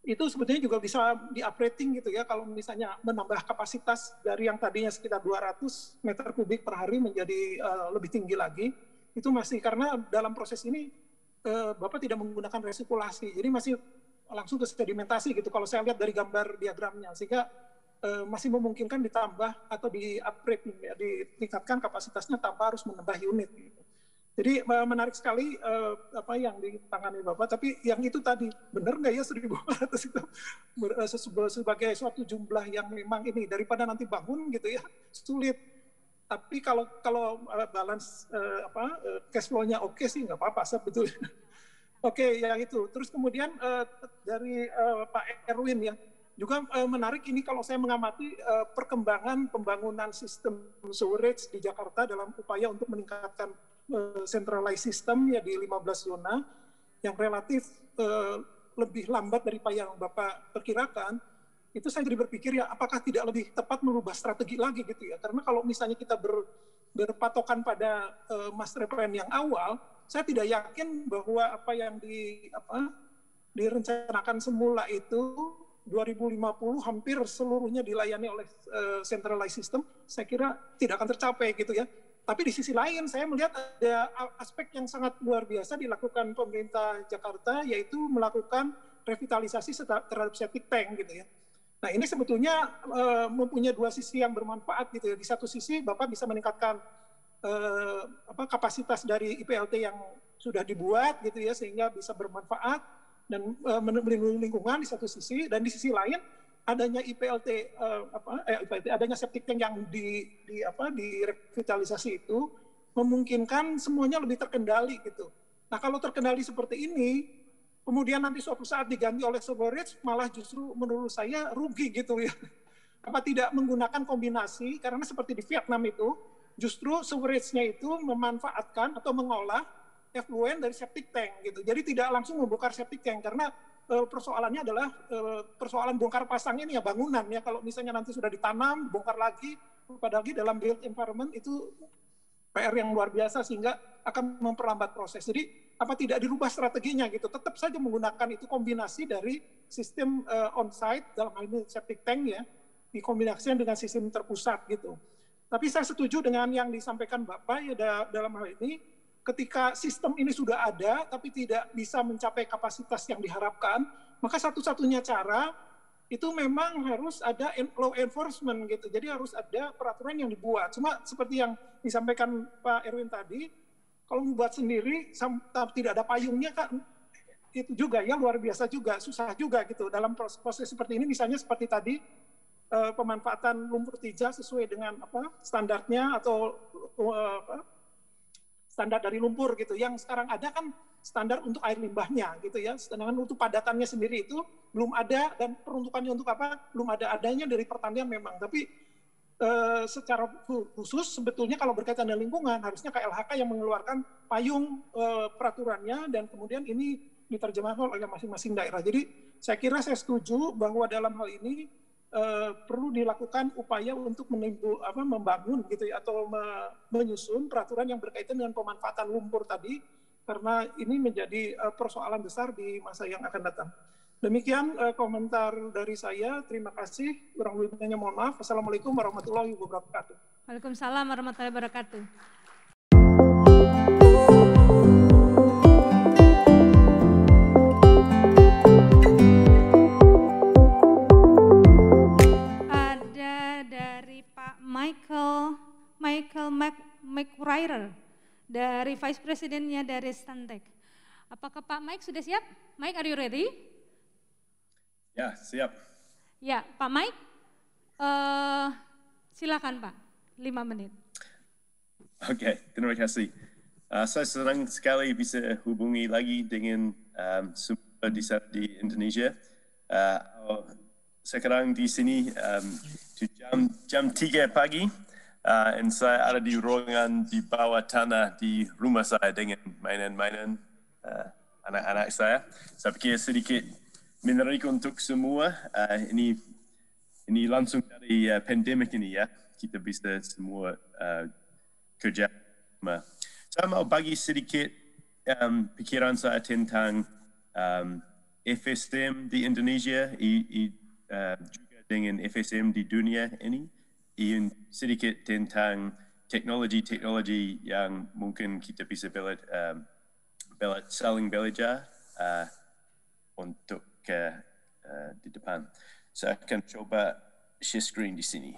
Itu sebetulnya juga bisa di-upgrading gitu ya, kalau misalnya menambah kapasitas dari yang tadinya sekitar 200 meter kubik per hari menjadi uh, lebih tinggi lagi. Itu masih karena dalam proses ini uh, Bapak tidak menggunakan resirkulasi, jadi masih langsung ke sedimentasi gitu kalau saya lihat dari gambar diagramnya. Sehingga uh, masih memungkinkan ditambah atau di upgrade gitu ya, ditingkatkan kapasitasnya tanpa harus menambah unit gitu. Jadi uh, menarik sekali uh, apa yang ditangani Bapak tapi yang itu tadi benar nggak ya 1400 itu eh, sebagai suatu jumlah yang memang ini daripada nanti bangun gitu ya sulit tapi kalau kalau balance uh, apa uh, cash flow-nya oke okay sih nggak apa-apa sebetulnya. oke okay, ya itu. Terus kemudian uh, dari uh, Pak Erwin ya juga eh, menarik ini kalau saya mengamati eh, perkembangan pembangunan sistem sewerage di Jakarta dalam upaya untuk meningkatkan eh, centralized system ya di 15 zona yang relatif eh, lebih lambat daripada yang Bapak perkirakan, itu saya jadi berpikir ya apakah tidak lebih tepat merubah strategi lagi gitu ya. Karena kalau misalnya kita ber, berpatokan pada uh, master plan yang awal, saya tidak yakin bahwa apa yang di apa direncanakan semula itu 2050 hampir seluruhnya dilayani oleh uh, centralized system, saya kira tidak akan tercapai gitu ya. Tapi di sisi lain saya melihat ada aspek yang sangat luar biasa dilakukan pemerintah Jakarta yaitu melakukan revitalisasi terhadap septic tank gitu ya. Nah ini sebetulnya uh, mempunyai dua sisi yang bermanfaat gitu ya. Di satu sisi Bapak bisa meningkatkan uh, apa, kapasitas dari IPLT yang sudah dibuat gitu ya sehingga bisa bermanfaat dan uh, melindungi lingkungan di satu sisi dan di sisi lain adanya IPLT uh, eh, apa eh, IPLT adanya septic tank yang di di apa di revitalisasi itu memungkinkan semuanya lebih terkendali gitu. Nah, kalau terkendali seperti ini kemudian nanti suatu saat diganti oleh sewerage malah justru menurut saya rugi gitu ya. Apa tidak menggunakan kombinasi karena seperti di Vietnam itu justru sewerage-nya itu memanfaatkan atau mengolah efluen dari septic tank gitu. Jadi tidak langsung membongkar septic tank karena e, persoalannya adalah e, persoalan bongkar pasang ini ya bangunan ya. Kalau misalnya nanti sudah ditanam, bongkar lagi, lagi dalam built environment itu PR yang luar biasa sehingga akan memperlambat proses. Jadi apa tidak dirubah strateginya gitu, tetap saja menggunakan itu kombinasi dari sistem e, on-site dalam hal ini septic tank ya, dikombinasikan dengan sistem terpusat gitu. Tapi saya setuju dengan yang disampaikan Bapak ya dalam hal ini ketika sistem ini sudah ada tapi tidak bisa mencapai kapasitas yang diharapkan, maka satu-satunya cara itu memang harus ada law enforcement gitu. Jadi harus ada peraturan yang dibuat. Cuma seperti yang disampaikan Pak Erwin tadi, kalau membuat sendiri tidak ada payungnya kan itu juga ya luar biasa juga, susah juga gitu. Dalam proses, proses seperti ini misalnya seperti tadi eh, pemanfaatan lumpur tija sesuai dengan apa standarnya atau eh, apa, standar dari lumpur gitu. Yang sekarang ada kan standar untuk air limbahnya gitu ya. Sedangkan untuk padatannya sendiri itu belum ada dan peruntukannya untuk apa? Belum ada adanya dari pertanian memang. Tapi eh, secara khusus sebetulnya kalau berkaitan dengan lingkungan harusnya KLHK yang mengeluarkan payung eh, peraturannya dan kemudian ini diterjemahkan oleh masing-masing daerah. Jadi saya kira saya setuju bahwa dalam hal ini eh, perlu dilakukan upaya untuk menimbul apa membangun gitu ya atau me, menyusun peraturan yang berkaitan dengan pemanfaatan lumpur tadi karena ini menjadi eh, persoalan besar di masa yang akan datang. Demikian eh, komentar dari saya. Terima kasih. Kurang lebihnya mohon maaf. Assalamualaikum warahmatullahi wabarakatuh. Waalaikumsalam warahmatullahi wabarakatuh. Michael McRayer dari Vice Presidentnya dari Stantec. Apakah Pak Mike sudah siap? Mike, are you ready? Ya, siap. Ya, Pak Mike, uh, silakan Pak, lima menit. Oke, okay, terima kasih. Uh, saya senang sekali bisa hubungi lagi dengan um, semua di, di Indonesia. Uh, sekarang di sini um, jam jam tiga pagi. Uh, en zij alle die rollingen die bouwen tanden die roemers zijn dingen, mijn en mijn uh, en. En ik zei, ze heb ik eerst die keer minder rijk uh, om te zoeken moe in die in die landsung dat die uh, pandemie in die ja, ya. kiet de beste te moe kerja. Maar zijn al bagi city kit um, pikiran sa tentang FSM um, di Indonesia i i juga dengan FSM di dunia ini. Ian sedikit tentang teknologi teknologi yang mungkin kita bisa belajar um, bela saling belajar uh, untuk ke uh, uh, di depan. Saya so, akan coba share screen di sini.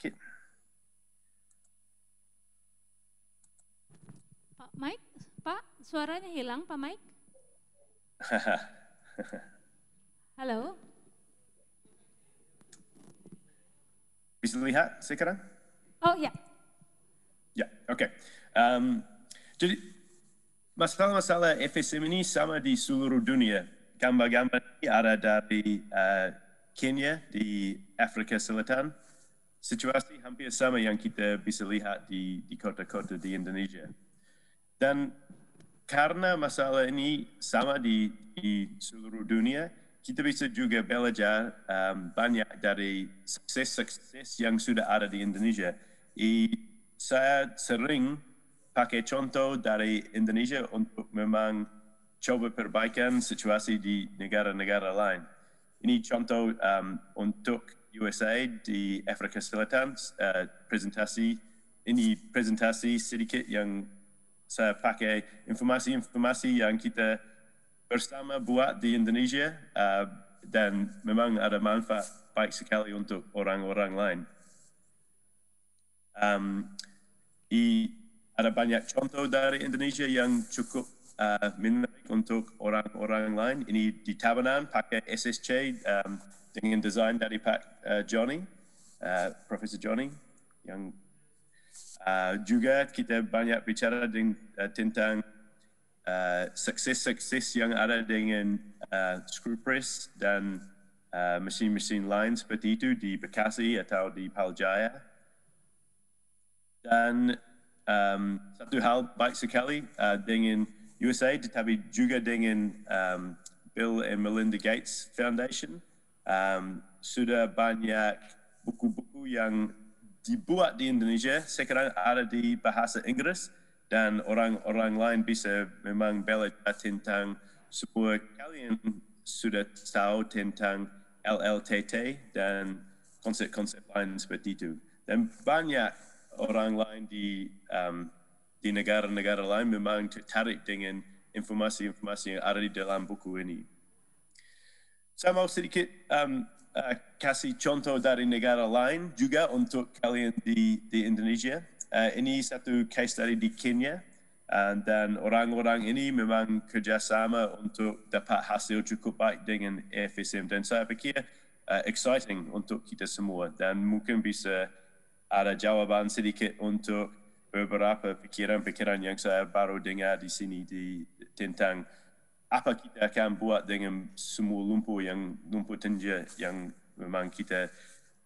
Okay. Pak Mike, Pak, suaranya hilang, Pak Mike. Halo. Bisa lihat sekarang? Oh ya. Yeah. Ya, yeah, oke. Okay. Um, jadi masalah-masalah FSM ini sama di seluruh dunia. Gambar-gambar ini ada dari uh, Kenya di Afrika Selatan. Situasi hampir sama yang kita bisa lihat di di kota-kota di Indonesia. Dan karena masalah ini sama di, di seluruh dunia, kita bisa juga belajar um, banyak dari sukses-sukses yang sudah ada di Indonesia. I, saya sering pakai contoh dari Indonesia untuk memang coba perbaikan situasi di negara-negara lain. Ini contoh um, untuk USA di Afrika Selatan, uh, presentasi ini presentasi sedikit yang saya pakai informasi-informasi yang kita bersama buat di Indonesia uh, dan memang ada manfaat baik sekali untuk orang-orang lain. Um, i, ada banyak contoh dari Indonesia yang cukup uh, menarik untuk orang-orang lain. Ini di Tabanan pakai SSC um, dengan desain dari Pak uh, Johnny, uh, Profesor Johnny. Yang uh, juga kita banyak bicara dengan, uh, tentang Uh, success, success! yang ada dengan uh, screw press dan uh, machine lines, lain di Bekasi atau di Paljaya. Dan um, satu hal baik sekali uh, dengan USA tetapi juga dengan um, Bill and Melinda Gates Foundation um, sudah banyak buku-buku yang dibuat di Indonesia sekarang ada di bahasa Inggris dan orang-orang lain bisa memang belajar tentang semua kalian sudah tahu tentang LLTT dan konsep-konsep lain seperti itu. Dan banyak orang lain di um, di negara-negara lain memang tertarik dengan informasi-informasi yang ada di dalam buku ini. Saya mau sedikit um, uh, kasih contoh dari negara lain juga untuk kalian di, di Indonesia uh, ini satu case study di Kenya uh, dan orang-orang ini memang kerjasama untuk dapat hasil cukup baik dengan FSM dan saya fikir uh, exciting untuk kita semua dan mungkin bisa ada jawaban sedikit untuk beberapa pikiran-pikiran yang saya baru dengar di sini di, tentang apa kita akan buat dengan semua lumpur yang lumpur tinja yang memang kita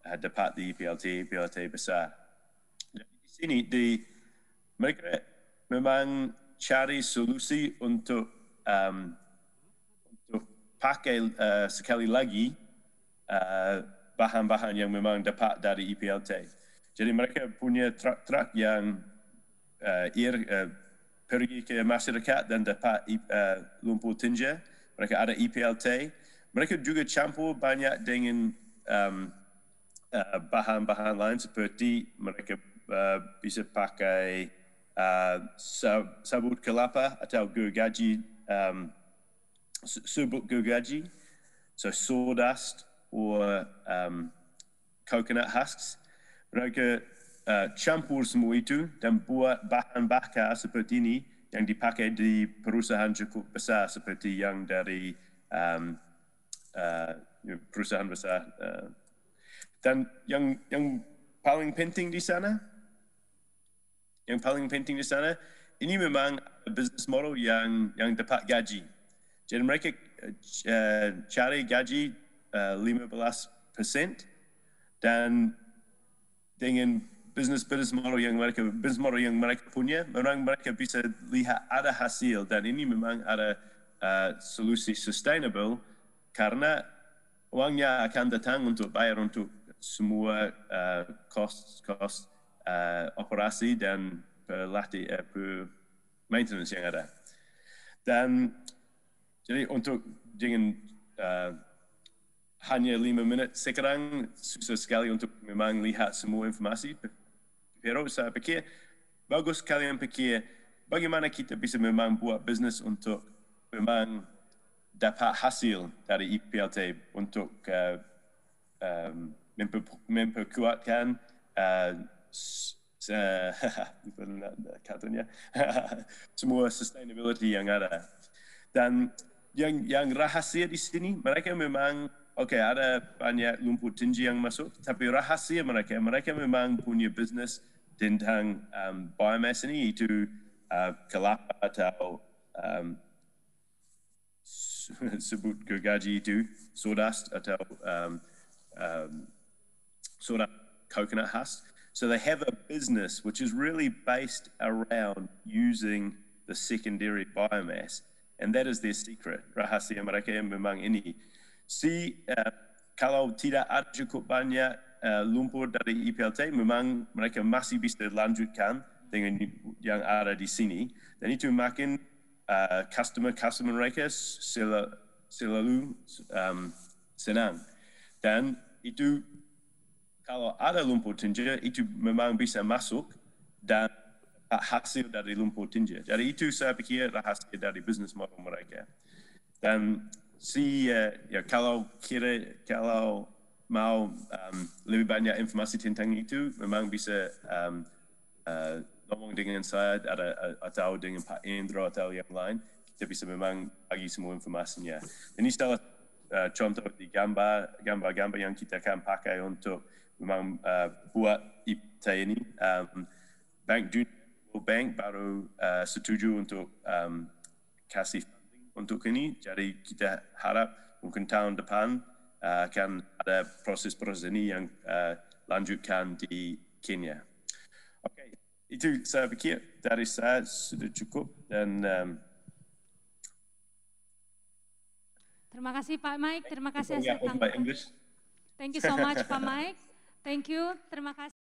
uh, dapat di PLT, PLT besar sini di mereka memang cari solusi untuk um, untuk pakai uh, sekali lagi uh, bahan-bahan uh, yang memang dapat dari IPLT. E Jadi mereka punya truk-truk yang uh, ir, uh, pergi ke masyarakat dan dapat e, uh, lumpur tinja. Mereka ada IPLT. E mereka juga campur banyak dengan bahan-bahan um, uh, lain seperti mereka Uh, bisa pakai uh, sabut kelapa atau gergaji, um, subut gergaji, so sawdust or um, coconut husks. Mereka uh, campur semua itu dan buat bahan bakar seperti ini yang dipakai di perusahaan cukup besar seperti yang dari um, uh, perusahaan besar. Uh. Dan yang yang paling penting di sana yang paling penting di sana ini memang business model yang yang dapat gaji. Jadi mereka uh, cari gaji uh, eh, 15% dan dengan business business model yang mereka business model yang mereka punya, orang mereka bisa lihat ada hasil dan ini memang ada uh, solusi sustainable karena uangnya akan datang untuk bayar untuk semua uh, cost cost uh, operasi dan pelatih uh, eh, per maintenance yang ada. Dan jadi untuk dengan uh, eh, hanya lima menit sekarang susah sekali untuk memang lihat semua informasi. Pero saya pikir bagus kalian pikir bagaimana kita bisa memang buat bisnis untuk memang dapat hasil dari IPLT e untuk uh, um, memperkuatkan semua sustainability yang ada. Dan yang yang rahasia di sini, mereka memang Oke, okay, ada banyak lumpur tinggi yang masuk, tapi rahasia mereka, mereka memang punya bisnis tentang um, biomass ini, itu uh, kelapa atau um, sebut gergaji itu, sawdust atau um, um, soda coconut husk. So they have a business which is really based around using the secondary biomass, and that is their secret. Rahasia mereka memang ini. Si uh, kalau tidak ada cukup banyak uh, lumpur dari IPLT, memang mereka masih bisa lanjutkan dengan yang ada di sini. Dan itu makin uh, customer-customer mereka selalu um, senang. Dan itu kalau ada lumpur tinja itu memang bisa masuk dan hasil dari lumpur tinja. Jadi itu saya pikir rahasia dari bisnis model mereka. Dan si ya, ya kalau kira kalau mau um, lebih banyak informasi tentang itu memang bisa um, uh, ngomong dengan saya ada, uh, atau dengan Pak Indro atau yang lain kita bisa memang bagi semua informasinya. Ini salah uh, contoh di gambar gambar-gambar yang kita akan pakai untuk Uh, buat saya ini um, Bank Dunia Bank baru uh, setuju untuk um, kasih funding untuk ini. Jadi kita harap mungkin tahun depan uh, akan ada proses-proses ini yang uh, lanjutkan di Kenya. Oke, okay. itu saya pikir dari saya sudah cukup dan um, Terima kasih Pak Mike, terima kasih. Thank you so much Pak Mike. Thank you, terima kasih.